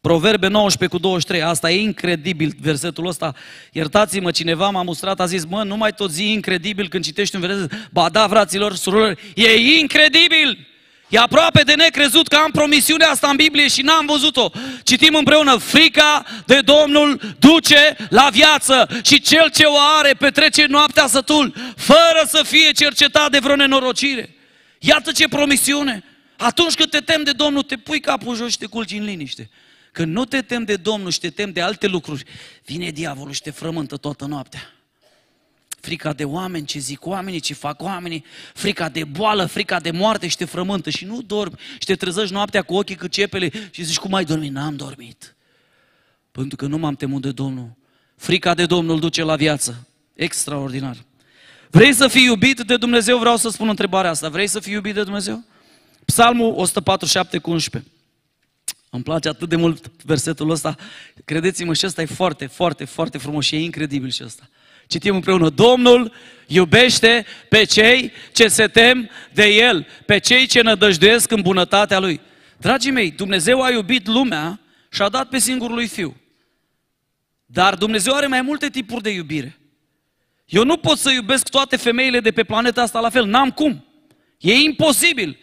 Proverbe 19 cu 23, asta e incredibil versetul ăsta. Iertați-mă, cineva m-a mustrat, a zis, mă, nu mai tot zi incredibil când citești un verset. Ba da, fraților, surori, e incredibil! E aproape de necrezut că am promisiunea asta în Biblie și n-am văzut-o. Citim împreună, frica de Domnul duce la viață și cel ce o are petrece noaptea sătul, fără să fie cercetat de vreo nenorocire. Iată ce promisiune! Atunci când te tem de Domnul, te pui capul jos și te culci în liniște. Când nu te tem de Domnul și te tem de alte lucruri, vine diavolul și te frământă toată noaptea frica de oameni, ce zic oamenii, ce fac oamenii, frica de boală, frica de moarte și te frământă și nu dormi și te trezești noaptea cu ochii cât cepele și zici, cum ai dormit? N-am dormit. Pentru că nu m-am temut de Domnul. Frica de Domnul duce la viață. Extraordinar. Vrei să fii iubit de Dumnezeu? Vreau să spun întrebarea asta. Vrei să fii iubit de Dumnezeu? Psalmul 147 cu 11. Îmi place atât de mult versetul ăsta. Credeți-mă, și ăsta e foarte, foarte, foarte frumos și e incredibil și ăsta. Citim împreună, Domnul iubește pe cei ce se tem de El, pe cei ce nădăjduiesc în bunătatea Lui. Dragii mei, Dumnezeu a iubit lumea și a dat pe singurul lui Fiu. Dar Dumnezeu are mai multe tipuri de iubire. Eu nu pot să iubesc toate femeile de pe planeta asta la fel, n-am cum. E imposibil.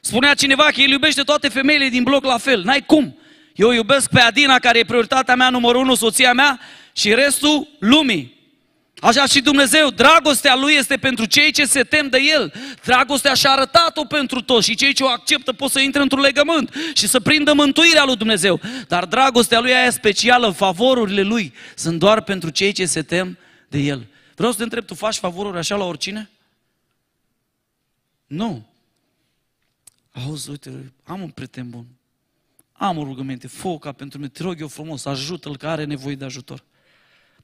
Spunea cineva că el iubește toate femeile din bloc la fel, n-ai cum. Eu iubesc pe Adina, care e prioritatea mea numărul unu, soția mea, și restul lumii. Așa și Dumnezeu, dragostea Lui este pentru cei ce se tem de El. Dragostea și-a arătat-o pentru toți și cei ce o acceptă pot să intre într-un legământ și să prindă mântuirea Lui Dumnezeu. Dar dragostea Lui aia specială, favorurile Lui, sunt doar pentru cei ce se tem de El. Vreau să te întreb, tu faci favoruri așa la oricine? Nu. Auzi, uite, am un prieten bun. Am o rugăminte, foca pentru mine, te rog eu frumos, ajută-l care are nevoie de ajutor.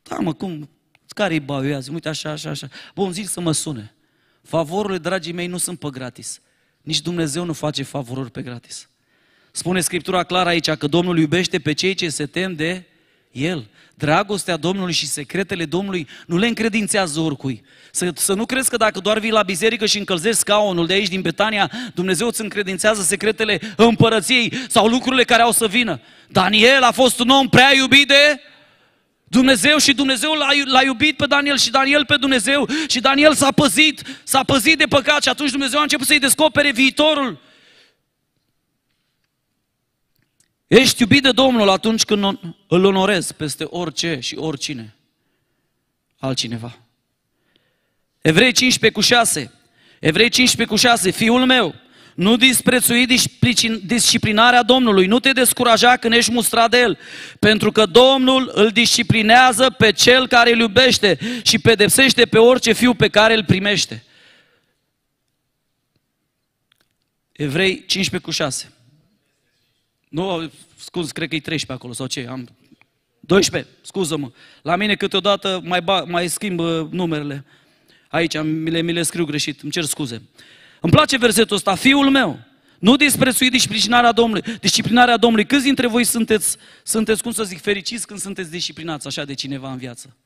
Da, mă, cum? care-i baiul Zic, uite, așa, așa, așa. Bun, zic să mă sune. Favorurile, dragii mei, nu sunt pe gratis. Nici Dumnezeu nu face favoruri pe gratis. Spune Scriptura clar aici că Domnul iubește pe cei ce se tem de el. Dragostea Domnului și secretele Domnului nu le încredințează oricui. Să, să nu crezi că dacă doar vii la biserică și încălzești scaunul de aici din Betania, Dumnezeu îți încredințează secretele împărăției sau lucrurile care au să vină. Daniel a fost un om prea iubit de Dumnezeu și Dumnezeu l-a, l-a iubit pe Daniel și Daniel pe Dumnezeu și Daniel s-a păzit, s-a păzit de păcat și atunci Dumnezeu a început să-i descopere viitorul. Ești iubit de Domnul atunci când îl onorezi peste orice și oricine altcineva. Evrei 15 cu 6. Evrei 15 cu 6. Fiul meu, nu disprețui disciplinarea Domnului, nu te descuraja când ești mustrat de El, pentru că Domnul îl disciplinează pe cel care îl iubește și pedepsește pe orice fiu pe care îl primește. Evrei 15 cu 6. Nu, scuz, cred că e 13 acolo sau ce, am 12, scuză-mă. La mine câteodată mai, ba, mai schimb numerele. Aici mi le, mi le scriu greșit, îmi cer scuze. Îmi place versetul ăsta, fiul meu, nu disprețui disciplinarea Domnului. Disciplinarea Domnului. Câți dintre voi sunteți, sunteți, cum să zic, fericiți când sunteți disciplinați așa de cineva în viață?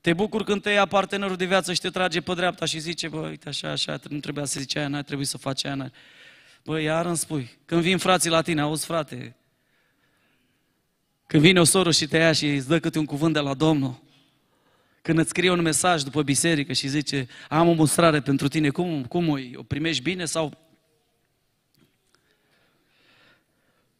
Te bucur când te ia partenerul de viață și te trage pe dreapta și zice, bă, uite așa, așa, nu trebuia să zici aia, n-ai trebuit să faci aia, n-ai. Bă, iar îmi spui, când vin frații la tine, auzi frate, când vine o soră și te ia și îți dă câte un cuvânt de la Domnul, când îți scrie un mesaj după biserică și zice, am o mustrare pentru tine, cum, cum o primești bine sau...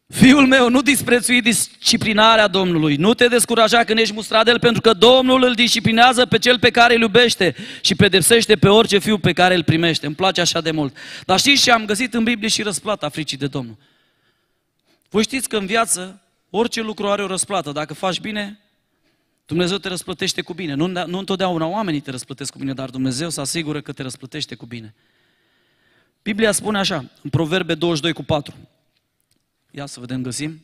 Fiul meu, nu disprețui disciplinarea Domnului, nu te descuraja când ești mustrat de el, pentru că Domnul îl disciplinează pe cel pe care îl iubește și pedepsește pe orice fiu pe care îl primește. Îmi place așa de mult. Dar știți și am găsit în Biblie și răsplata fricii de Domnul. Voi știți că în viață orice lucru are o răsplată. Dacă faci bine, Dumnezeu te răsplătește cu bine. Nu, nu întotdeauna oamenii te răsplătesc cu bine, dar Dumnezeu se asigură că te răsplătește cu bine. Biblia spune așa, în Proverbe 22 cu 4. Ia să vedem, găsim.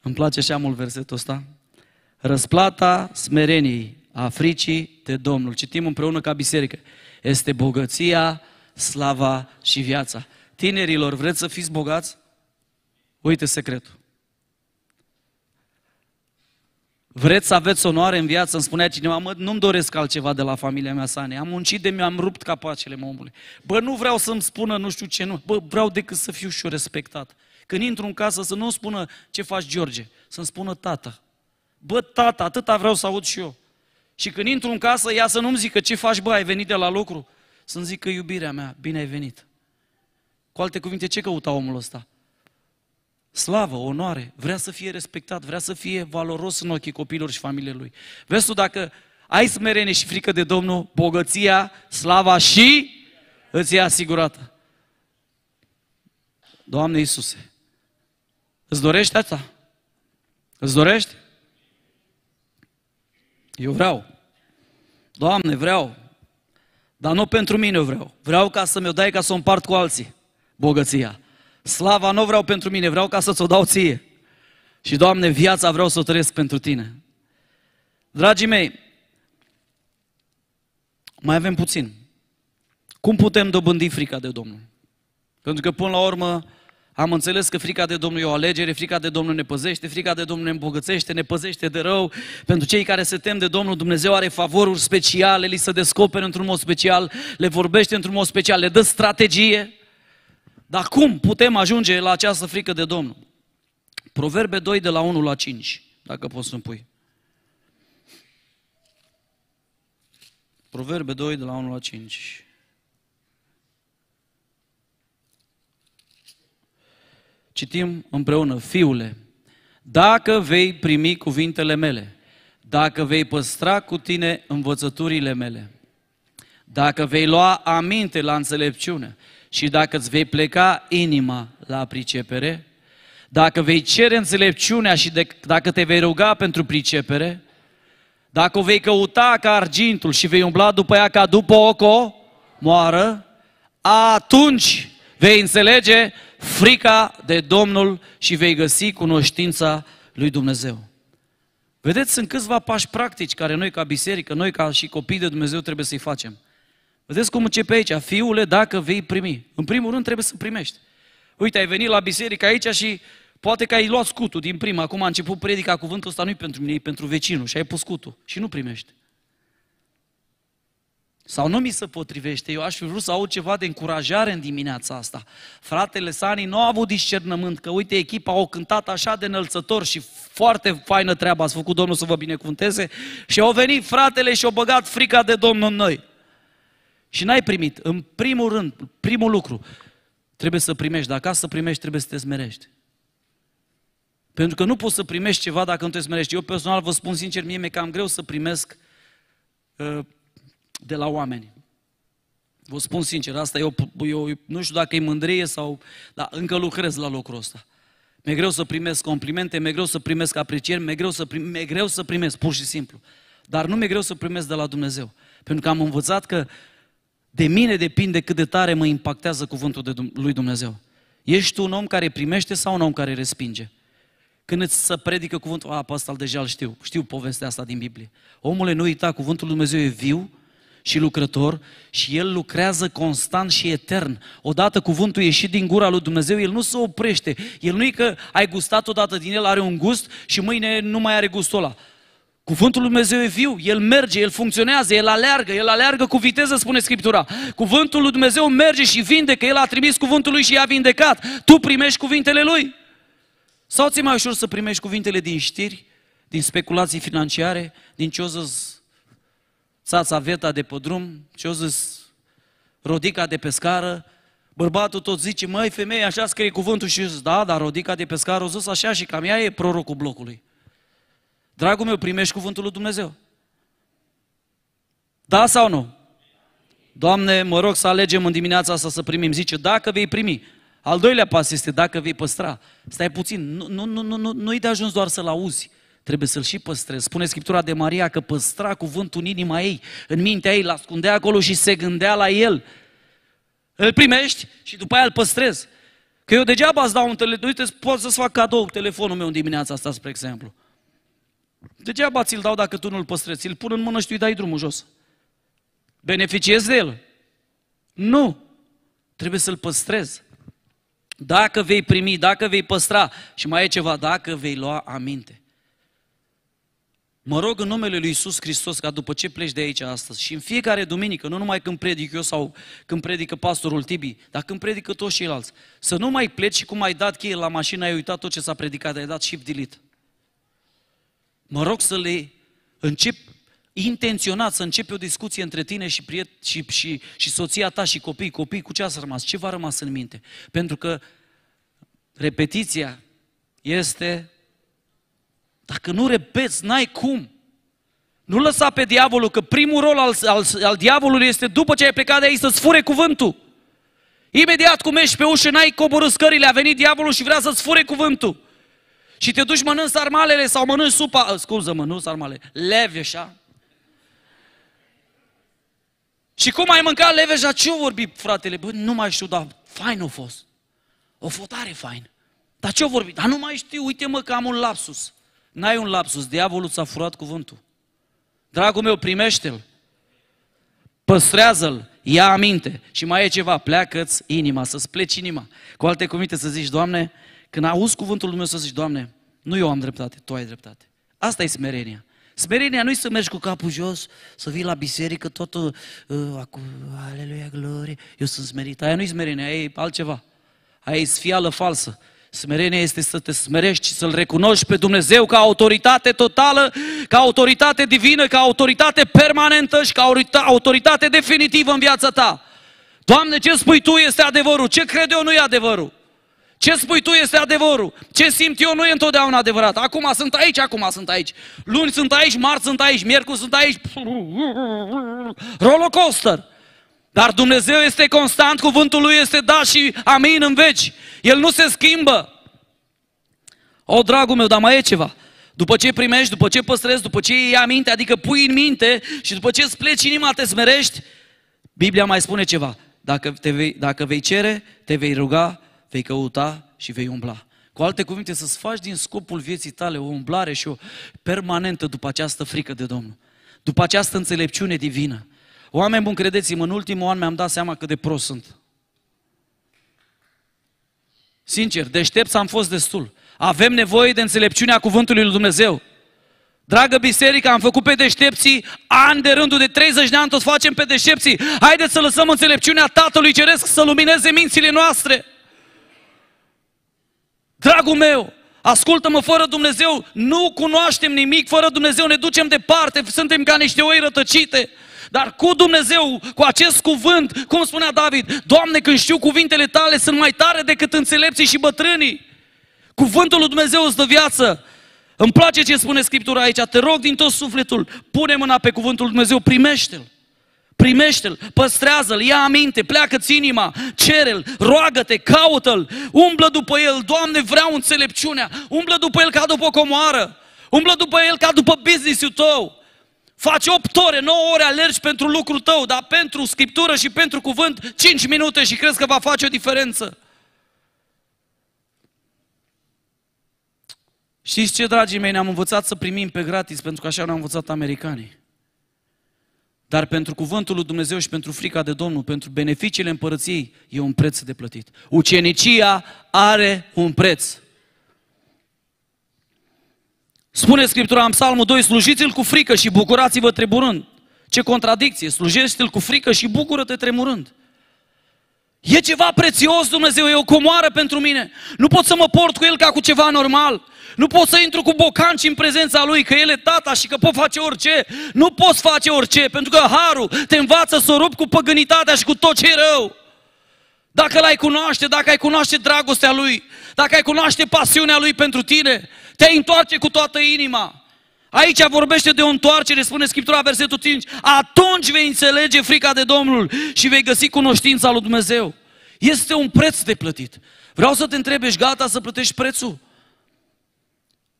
Îmi place așa mult versetul ăsta. Răsplata smereniei, a fricii de Domnul. Citim împreună ca biserică. Este bogăția, slava și viața. Tinerilor, vreți să fiți bogați? Uite secretul. Vreți să aveți onoare în viață? Îmi spunea cineva, mă, nu-mi doresc altceva de la familia mea sane. Am muncit de mi-am rupt capacele, mă omule. Bă, nu vreau să-mi spună nu știu ce nu. Bă, vreau decât să fiu și eu respectat. Când intru în casă să nu spună ce faci, George, să-mi spună tata. Bă, tata, atâta vreau să aud și eu. Și când intru în casă, ea să nu-mi zică ce faci, bă, ai venit de la lucru. Să-mi zică iubirea mea, bine ai venit. Cu alte cuvinte, ce căuta omul ăsta? Slavă, onoare, vrea să fie respectat, vrea să fie valoros în ochii copilor și familiei lui. Vezi tu, dacă ai smerenie și frică de Domnul, bogăția, slava și îți e asigurată. Doamne Iisuse, îți dorești asta? Îți dorești? Eu vreau. Doamne, vreau. Dar nu pentru mine vreau. Vreau ca să mi-o dai ca să o împart cu alții. Bogăția. Slava nu vreau pentru mine, vreau ca să ți-o dau ție. Și, Doamne, viața vreau să o trăiesc pentru Tine. Dragii mei, mai avem puțin. Cum putem dobândi frica de Domnul? Pentru că, până la urmă, am înțeles că frica de Domnul e o alegere, frica de Domnul ne păzește, frica de Domnul ne îmbogățește, ne păzește de rău. Pentru cei care se tem de Domnul, Dumnezeu are favoruri speciale, li se descopere într-un mod special, le vorbește într-un mod special, le dă strategie. Dar cum putem ajunge la această frică de Domnul? Proverbe 2 de la 1 la 5, dacă poți să-mi pui. Proverbe 2 de la 1 la 5. Citim împreună, fiule, dacă vei primi cuvintele mele, dacă vei păstra cu tine învățăturile mele, dacă vei lua aminte la înțelepciune, și dacă îți vei pleca inima la pricepere, dacă vei cere înțelepciunea și de, dacă te vei ruga pentru pricepere, dacă o vei căuta ca argintul și vei umbla după ea ca după oco moară, atunci vei înțelege frica de Domnul și vei găsi cunoștința lui Dumnezeu. Vedeți, sunt câțiva pași practici care noi ca biserică, noi ca și copii de Dumnezeu trebuie să-i facem. Vedeți cum începe aici? Fiule, dacă vei primi. În primul rând trebuie să primești. Uite, ai venit la biserică aici și poate că ai luat scutul din prima. Acum a început predica, cuvântul ăsta nu pentru mine, e pentru vecinul și ai pus scutul și nu primești. Sau nu mi se potrivește, eu aș fi vrut să aud ceva de încurajare în dimineața asta. Fratele Sani nu a avut discernământ, că uite, echipa au cântat așa de înălțător și foarte faină treaba ați făcut Domnul să vă binecuvânteze și au venit fratele și au băgat frica de Domnul în noi și n-ai primit, în primul rând, primul lucru, trebuie să primești. Dacă să primești, trebuie să te smerești. Pentru că nu poți să primești ceva dacă nu te smerești. Eu personal vă spun sincer, mie mi-e cam greu să primesc uh, de la oameni. Vă spun sincer, asta eu, eu nu știu dacă e mândrie sau... Dar încă lucrez la locul ăsta. Mi-e greu să primesc complimente, mi-e greu să primesc aprecieri, mi-e greu, să prim, mi-e greu să primesc, pur și simplu. Dar nu mi-e greu să primesc de la Dumnezeu. Pentru că am învățat că de mine depinde cât de tare mă impactează cuvântul de lui Dumnezeu. Ești un om care primește sau un om care respinge? Când îți să predică cuvântul, a, pe ăsta deja îl știu, știu povestea asta din Biblie. Omule, nu uita, cuvântul lui Dumnezeu e viu și lucrător și el lucrează constant și etern. Odată cuvântul ieșit din gura lui Dumnezeu, el nu se oprește. El nu e că ai gustat odată din el, are un gust și mâine nu mai are gustul ăla. Cuvântul lui Dumnezeu e viu, el merge, el funcționează, el aleargă, el aleargă cu viteză, spune Scriptura. Cuvântul lui Dumnezeu merge și vindecă, el a trimis cuvântul lui și i-a vindecat. Tu primești cuvintele lui. Sau ți mai ușor să primești cuvintele din știri, din speculații financiare, din ce o zis țața veta de pe drum, ce o zis rodica de pe scară, Bărbatul tot zice, măi, femeie, așa scrie cuvântul și eu da, dar Rodica de pescară o zis așa și cam ea e prorocul blocului. Dragul meu, primești cuvântul lui Dumnezeu. Da sau nu? Doamne, mă rog să alegem în dimineața asta să primim. Zice, dacă vei primi. Al doilea pas este dacă vei păstra. Stai puțin, nu, nu, nu, nu, nu-i de ajuns doar să-l auzi, trebuie să-l și păstrezi. Spune Scriptura de Maria că păstra cuvântul în inima ei, în mintea ei, l-ascundea acolo și se gândea la el. Îl primești și după aia îl păstrezi. Că eu degeaba îți dau un telefon, uite, pot să-ți fac cadou telefonul meu în dimineața asta, spre exemplu. Degeaba ți-l dau dacă tu nu-l păstrezi, îl pun în mână și tu îi dai drumul jos. Beneficiezi de el? Nu. Trebuie să-l păstrezi. Dacă vei primi, dacă vei păstra și mai e ceva, dacă vei lua aminte. Mă rog în numele Lui Isus Hristos ca după ce pleci de aici astăzi și în fiecare duminică, nu numai când predic eu sau când predică pastorul Tibi, dar când predică toți ceilalți, să nu mai pleci și cum ai dat cheie la mașină, ai uitat tot ce s-a predicat, ai dat și delete. Mă rog să le încep intenționat să începi o discuție între tine și, priet- și, și, și soția ta și copii, copii cu ce ați rămas, ce v-a rămas în minte. Pentru că repetiția este, dacă nu repeți, n-ai cum. Nu lăsa pe diavolul, că primul rol al, al, al diavolului este după ce ai plecat de aici să-ți fure cuvântul. Imediat cum ești pe ușă, n-ai coborât scările, a venit diavolul și vrea să-ți fure cuvântul. Și te duci mănânci sarmalele sau mănânci supa, ah, scuză-mă, nu sarmale, leveșa. Și cum ai mâncat leveșa, ce vorbi fratele? Bă, nu mai știu, dar fain a fost. O fotare fain. Dar ce vorbi? Dar nu mai știu, uite mă că am un lapsus. N-ai un lapsus, diavolul ți-a furat cuvântul. Dragul meu, primește-l. Păstrează-l, ia aminte. Și mai e ceva, pleacă-ți inima, să-ți pleci inima. Cu alte cuvinte să zici, Doamne, când auzi cuvântul Dumnezeu să zici, Doamne, nu eu am dreptate, Tu ai dreptate. Asta e smerenia. Smerenia nu e să mergi cu capul jos, să vii la biserică, totul, uh, acu, aleluia, glorie, eu sunt smerit. Aia nu e smerenia, aia e altceva. Aia e sfială falsă. Smerenia este să te smerești și să-L recunoști pe Dumnezeu ca autoritate totală, ca autoritate divină, ca autoritate permanentă și ca autoritate definitivă în viața ta. Doamne, ce spui Tu este adevărul, ce cred eu nu e adevărul. Ce spui tu este adevărul. Ce simt eu nu e întotdeauna adevărat. Acum sunt aici, acum sunt aici. Luni sunt aici, marți sunt aici, miercuri sunt aici. Rollercoaster. Dar Dumnezeu este constant, cuvântul Lui este da și amin în veci. El nu se schimbă. O, dragul meu, dar mai e ceva. După ce primești, după ce păstrezi, după ce iei aminte, adică pui în minte și după ce îți pleci inima, te smerești, Biblia mai spune ceva. Dacă, te vei, dacă vei cere, te vei ruga vei căuta și vei umbla. Cu alte cuvinte, să-ți faci din scopul vieții tale o umblare și o permanentă după această frică de Domnul, după această înțelepciune divină. Oameni buni, credeți-mă, în ultimul an mi-am dat seama cât de prost sunt. Sincer, deștept am fost destul. Avem nevoie de înțelepciunea cuvântului lui Dumnezeu. Dragă biserică, am făcut pe deștepții ani de rândul de 30 de ani, tot facem pe deștepții. Haideți să lăsăm înțelepciunea Tatălui Ceresc să lumineze mințile noastre. Dragul meu, ascultă-mă fără Dumnezeu, nu cunoaștem nimic, fără Dumnezeu ne ducem departe, suntem ca niște oi rătăcite. Dar cu Dumnezeu, cu acest cuvânt, cum spunea David, Doamne, când știu cuvintele tale, sunt mai tare decât înțelepții și bătrânii. Cuvântul lui Dumnezeu îți dă viață. Îmi place ce spune Scriptura aici, te rog din tot sufletul, pune mâna pe cuvântul lui Dumnezeu, primește-l primește-l, păstrează-l, ia aminte, pleacă-ți inima, cere-l, roagă-te, caută-l, umblă după el, Doamne, vreau înțelepciunea, umblă după el ca după comoară, umblă după el ca după business-ul tău. Faci 8 ore, 9 ore alergi pentru lucrul tău, dar pentru Scriptură și pentru cuvânt 5 minute și crezi că va face o diferență. Știți ce, dragii mei, ne-am învățat să primim pe gratis, pentru că așa ne-au învățat americanii. Dar pentru cuvântul lui Dumnezeu și pentru frica de Domnul, pentru beneficiile împărăției, e un preț de plătit. Ucenicia are un preț. Spune Scriptura în Psalmul 2, slujiți-l cu frică și bucurați-vă tremurând. Ce contradicție, slujește-l cu frică și bucură-te tremurând. E ceva prețios Dumnezeu, e o comoară pentru mine. Nu pot să mă port cu el ca cu ceva normal. Nu pot să intru cu bocanci în prezența lui, că el e tata și că pot face orice. Nu poți face orice, pentru că harul te învață să o rup cu păgânitatea și cu tot ce e rău. Dacă l-ai cunoaște, dacă ai cunoaște dragostea lui, dacă ai cunoaște pasiunea lui pentru tine, te întoarce cu toată inima. Aici vorbește de o întoarcere, spune Scriptura, versetul 5. Atunci vei înțelege frica de Domnul și vei găsi cunoștința lui Dumnezeu. Este un preț de plătit. Vreau să te întreb, ești gata să plătești prețul?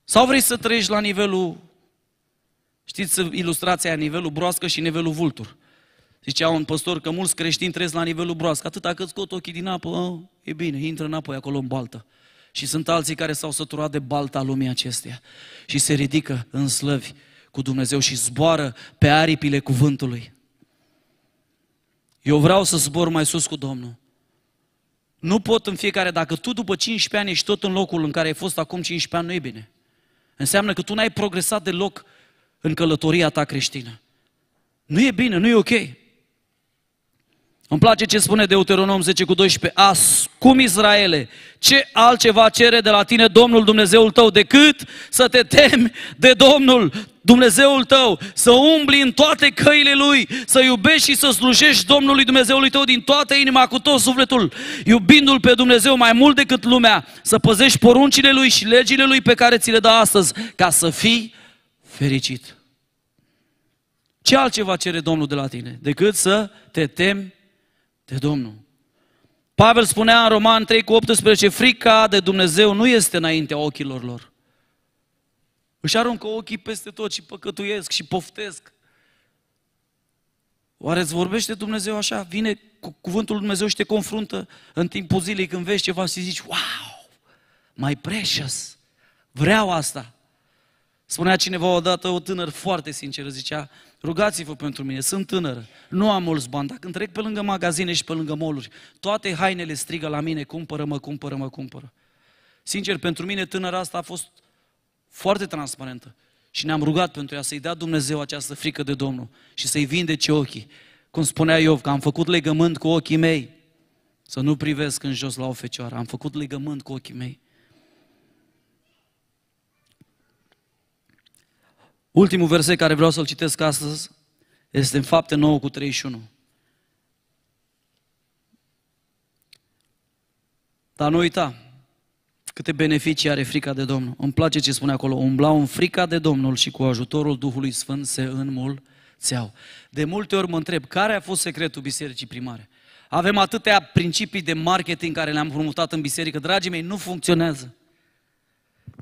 Sau vrei să trăiești la nivelul, știți ilustrația aia, nivelul broască și nivelul vultur. Zicea un păstor că mulți creștini trăiesc la nivelul broască, atâta cât scot ochii din apă, oh, e bine, intră înapoi acolo în baltă. Și sunt alții care s-au săturat de balta lumii acesteia și se ridică în slăvi cu Dumnezeu și zboară pe aripile cuvântului. Eu vreau să zbor mai sus cu Domnul. Nu pot în fiecare, dacă tu după 15 ani ești tot în locul în care ai fost acum 15 ani, nu e bine. Înseamnă că tu n-ai progresat deloc în călătoria ta creștină. Nu e bine, nu e ok. Îmi place ce spune Deuteronom 10 cu 12. cum Israele, ce altceva cere de la tine Domnul Dumnezeul tău decât să te temi de Domnul Dumnezeul tău, să umbli în toate căile Lui, să iubești și să slujești Domnului Dumnezeului tău din toată inima, cu tot sufletul, iubindu-L pe Dumnezeu mai mult decât lumea, să păzești poruncile Lui și legile Lui pe care ți le dă astăzi, ca să fii fericit. Ce altceva cere Domnul de la tine decât să te temi de Domnul. Pavel spunea în Roman 3 cu 18, frica de Dumnezeu nu este înaintea ochilor lor. Își aruncă ochii peste tot și păcătuiesc și poftesc. Oare îți vorbește Dumnezeu așa? Vine cu cuvântul lui Dumnezeu și te confruntă în timpul zilei când vezi ceva și zici, wow, Mai precious, vreau asta. Spunea cineva odată, o tânăr foarte sinceră, zicea, rugați-vă pentru mine, sunt tânăr, nu am mulți bani, dacă trec pe lângă magazine și pe lângă moluri, toate hainele strigă la mine, cumpără-mă, cumpără-mă, cumpără. Sincer, pentru mine tânăra asta a fost foarte transparentă și ne-am rugat pentru ea să-i dea Dumnezeu această frică de Domnul și să-i vindece ochii. Cum spunea Iov, că am făcut legământ cu ochii mei, să nu privesc în jos la o fecioară, am făcut legământ cu ochii mei. Ultimul verset care vreau să-l citesc astăzi este în fapte 9 cu 31. Dar nu uita câte beneficii are frica de Domnul. Îmi place ce spune acolo. Umblau în frica de Domnul și cu ajutorul Duhului Sfânt se înmulțeau. De multe ori mă întreb, care a fost secretul bisericii primare? Avem atâtea principii de marketing care le-am promutat în biserică. Dragii mei, nu funcționează.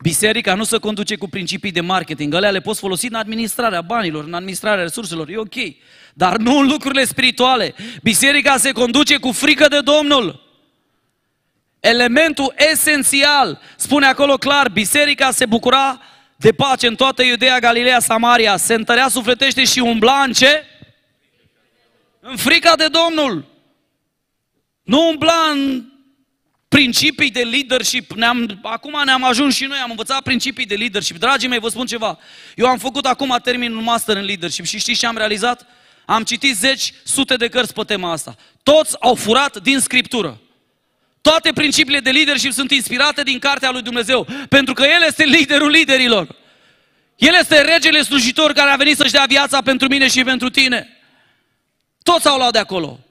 Biserica nu se conduce cu principii de marketing. Alea le poți folosi în administrarea banilor, în administrarea resurselor. E ok. Dar nu în lucrurile spirituale. Biserica se conduce cu frică de Domnul. Elementul esențial, spune acolo clar, biserica se bucura de pace în toată Iudea, Galileea, Samaria, se întărea sufletește și umbla în ce? În frica de Domnul. Nu umbla în principii de leadership, ne-am, acum ne-am ajuns și noi, am învățat principii de leadership. Dragii mei, vă spun ceva, eu am făcut acum, termin un master în leadership și știți ce am realizat? Am citit zeci, sute de cărți pe tema asta. Toți au furat din Scriptură. Toate principiile de leadership sunt inspirate din cartea lui Dumnezeu, pentru că El este liderul liderilor. El este regele slujitor care a venit să-și dea viața pentru mine și pentru tine. Toți au luat de acolo.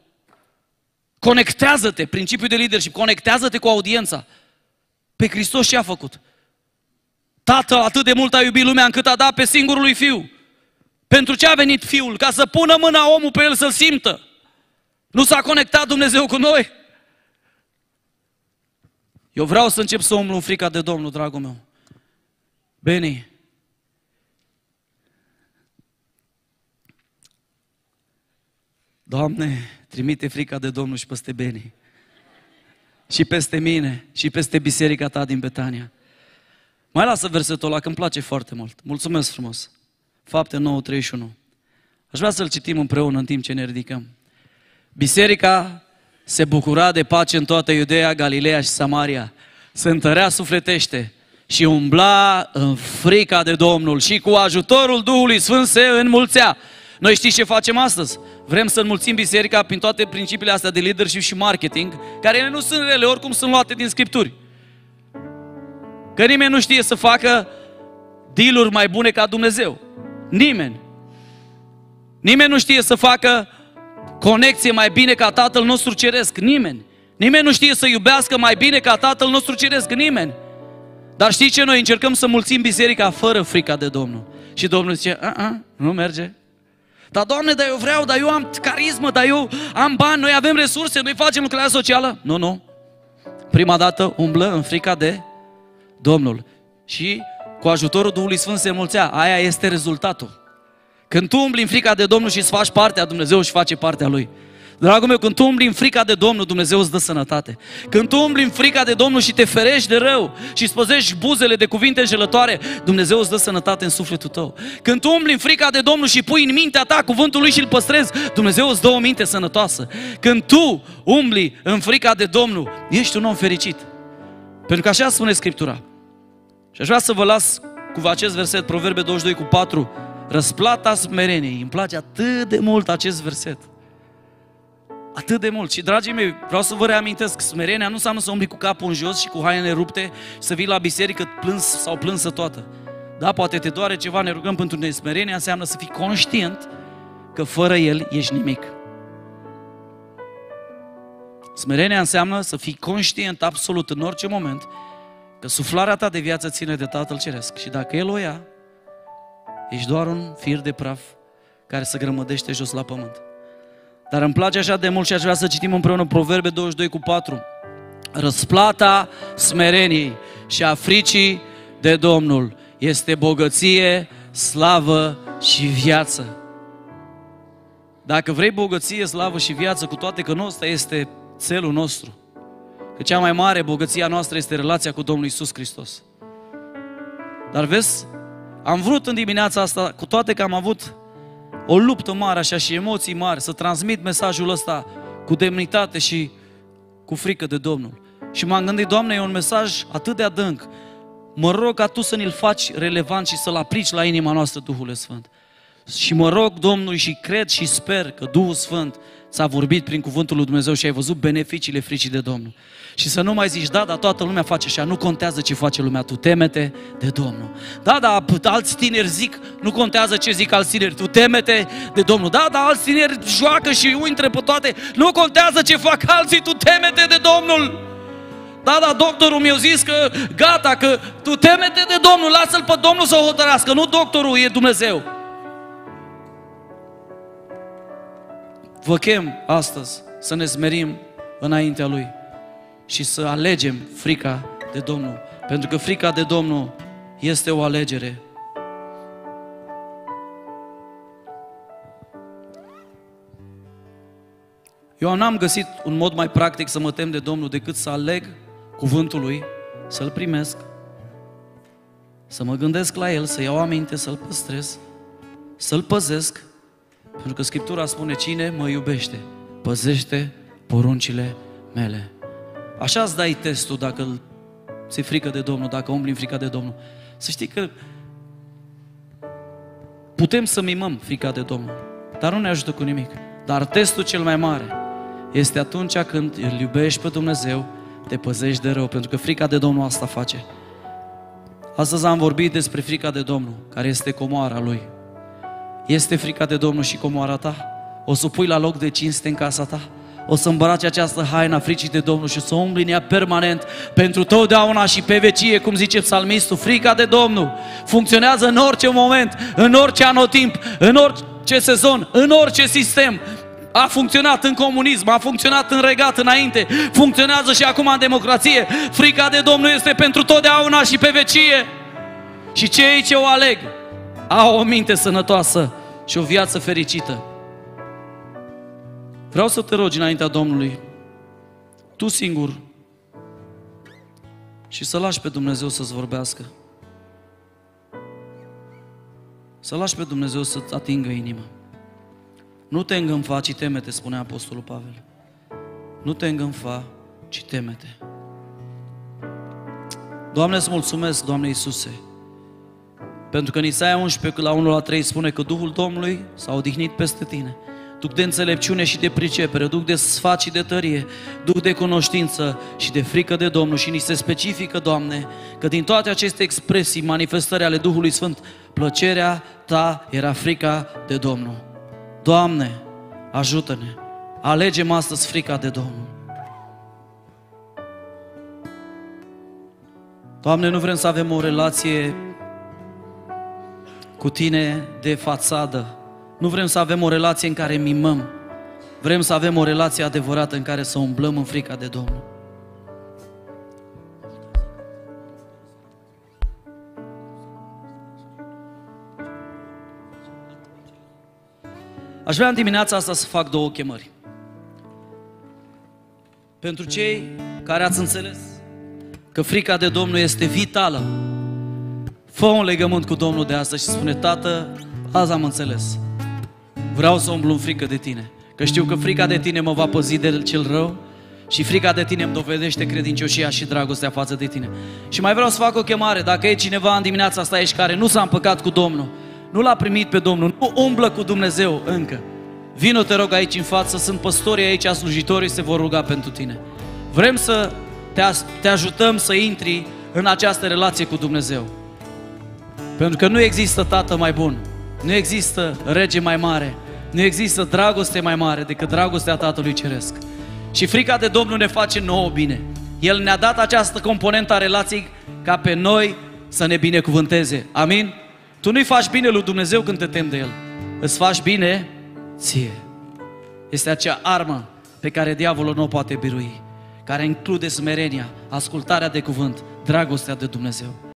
Conectează-te, principiul de leadership, conectează-te cu audiența. Pe Hristos ce a făcut? Tatăl atât de mult a iubit lumea încât a dat pe singurul lui fiu. Pentru ce a venit fiul? Ca să pună mâna omul pe el să-l simtă. Nu s-a conectat Dumnezeu cu noi? Eu vreau să încep să umblu în frica de Domnul, dragul meu. Beni, Doamne, Trimite frica de Domnul și peste Beni. Și peste mine, și peste biserica ta din Betania. Mai lasă versetul ăla, că îmi place foarte mult. Mulțumesc frumos. Fapte 9, 31. Aș vrea să-l citim împreună în timp ce ne ridicăm. Biserica se bucura de pace în toată Iudeea, Galileea și Samaria. Se întărea sufletește și umbla în frica de Domnul și cu ajutorul Duhului Sfânt se înmulțea. Noi știți ce facem astăzi? Vrem să înmulțim biserica prin toate principiile astea de leadership și marketing, care nu sunt rele, oricum sunt luate din Scripturi. Că nimeni nu știe să facă dealuri mai bune ca Dumnezeu. Nimeni. Nimeni nu știe să facă conexie mai bine ca Tatăl nostru Ceresc. Nimeni. Nimeni nu știe să iubească mai bine ca Tatăl nostru Ceresc. Nimeni. Dar știi ce? Noi încercăm să mulțim biserica fără frica de Domnul. Și Domnul zice, a, a, nu merge, dar, Doamne, dar eu vreau, dar eu am carismă, dar eu am bani, noi avem resurse, noi facem lucrarea socială. Nu, nu. Prima dată umblă în frica de Domnul. Și cu ajutorul Duhului Sfânt se mulțea. Aia este rezultatul. Când tu umbli în frica de Domnul și îți faci partea, Dumnezeu și face partea Lui. Dragul meu, când tu umbli în frica de Domnul, Dumnezeu îți dă sănătate. Când tu umbli în frica de Domnul și te ferești de rău și spăzești buzele de cuvinte înjelătoare, Dumnezeu îți dă sănătate în sufletul tău. Când tu umbli în frica de Domnul și pui în mintea ta cuvântul lui și îl păstrezi, Dumnezeu îți dă o minte sănătoasă. Când tu umbli în frica de Domnul, ești un om fericit. Pentru că așa spune Scriptura. Și aș vrea să vă las cu acest verset, Proverbe 22 cu 4, răsplata smereniei. Îmi place atât de mult acest verset. Atât de mult. Și, dragii mei, vreau să vă reamintesc, smerenia nu înseamnă să umbli cu capul în jos și cu haine rupte, să vii la biserică plâns sau plânsă toată. Da, poate te doare ceva, ne rugăm pentru noi. Smerenia înseamnă să fii conștient că fără El ești nimic. Smerenia înseamnă să fii conștient absolut în orice moment că suflarea ta de viață ține de Tatăl Ceresc și dacă El o ia, ești doar un fir de praf care se grămădește jos la pământ. Dar îmi place așa de mult și aș vrea să citim împreună Proverbe 22 cu 4. Răsplata smereniei și a fricii de Domnul este bogăție, slavă și viață. Dacă vrei bogăție, slavă și viață, cu toate că nu ăsta este țelul nostru. Că cea mai mare bogăția noastră este relația cu Domnul Isus Hristos. Dar vezi, am vrut în dimineața asta, cu toate că am avut o luptă mare așa și emoții mari, să transmit mesajul ăsta cu demnitate și cu frică de Domnul. Și m-am gândit, Doamne, e un mesaj atât de adânc. Mă rog ca Tu să ne-l faci relevant și să-l aplici la inima noastră, Duhul Sfânt. Și mă rog Domnului și cred și sper că Duhul Sfânt s-a vorbit prin cuvântul lui Dumnezeu și ai văzut beneficiile fricii de Domnul. Și să nu mai zici, da, dar toată lumea face așa, nu contează ce face lumea, tu temete de Domnul. Da, da, alți tineri zic, nu contează ce zic alți tineri, tu temete de Domnul. Da, da, alți tineri joacă și intre pe toate, nu contează ce fac alții, tu temete de Domnul. Da, da, doctorul mi-a zis că gata, că tu temete de Domnul, lasă-l pe Domnul să o hotărească, nu doctorul e Dumnezeu. vă chem astăzi să ne smerim înaintea Lui și să alegem frica de Domnul. Pentru că frica de Domnul este o alegere. Eu n-am găsit un mod mai practic să mă tem de Domnul decât să aleg cuvântul Lui, să-L primesc, să mă gândesc la El, să iau aminte, să-L păstrez, să-L păzesc pentru că Scriptura spune cine mă iubește, păzește poruncile mele. Așa îți dai testul dacă ți frică de Domnul, dacă umbli în frica de Domnul. Să știi că putem să mimăm frica de Domnul, dar nu ne ajută cu nimic. Dar testul cel mai mare este atunci când îl iubești pe Dumnezeu, te păzești de rău, pentru că frica de Domnul asta face. Astăzi am vorbit despre frica de Domnul, care este comoara Lui, este frica de Domnul și comoara ta? O să o pui la loc de cinste în casa ta? O să îmbraci această haină a fricii de Domnul și o să umbli în ea permanent pentru totdeauna și pe vecie, cum zice psalmistul, frica de Domnul funcționează în orice moment, în orice anotimp, în orice sezon, în orice sistem, a funcționat în comunism, a funcționat în regat înainte, funcționează și acum în democrație. Frica de Domnul este pentru totdeauna și pe vecie. Și cei ce o aleg au o minte sănătoasă și o viață fericită. Vreau să te rogi înaintea Domnului, tu singur, și să lași pe Dumnezeu să-ți vorbească. Să lași pe Dumnezeu să-ți atingă inima. Nu te îngânfa, ci temete, spune Apostolul Pavel. Nu te îngânfa, ci temete. Doamne, îți mulțumesc, Doamne Iisuse, pentru că în Isaia 11, la 1 la 3 spune că Duhul Domnului s-a odihnit peste tine. Duc de înțelepciune și de pricepere, duc de sfat și de tărie, duc de cunoștință și de frică de Domnul. Și ni se specifică, Doamne, că din toate aceste expresii, manifestări ale Duhului Sfânt, plăcerea Ta era frica de Domnul. Doamne, ajută-ne! Alegem astăzi frica de Domnul. Doamne, nu vrem să avem o relație cu tine de fațadă. Nu vrem să avem o relație în care mimăm. Vrem să avem o relație adevărată în care să umblăm în frica de Domnul. Aș vrea în dimineața asta să fac două chemări. Pentru cei care ați înțeles că frica de Domnul este vitală Fă un legământ cu Domnul de asta și spune, Tată, azi am înțeles. Vreau să umblu în frică de tine. Că știu că frica de tine mă va păzi de cel rău și frica de tine îmi dovedește credincioșia și dragostea față de tine. Și mai vreau să fac o chemare. Dacă e cineva în dimineața asta aici care nu s-a împăcat cu Domnul, nu l-a primit pe Domnul, nu umblă cu Dumnezeu încă, Vino, te rog, aici în față, sunt păstorii aici, slujitorii se vor ruga pentru tine. Vrem să te, te ajutăm să intri în această relație cu Dumnezeu. Pentru că nu există tată mai bun, nu există rege mai mare, nu există dragoste mai mare decât dragostea Tatălui Ceresc. Și frica de Domnul ne face nouă bine. El ne-a dat această componentă a relației ca pe noi să ne binecuvânteze. Amin? Tu nu-i faci bine lui Dumnezeu când te temi de El. Îți faci bine ție. Este acea armă pe care diavolul nu o poate birui, care include smerenia, ascultarea de cuvânt, dragostea de Dumnezeu.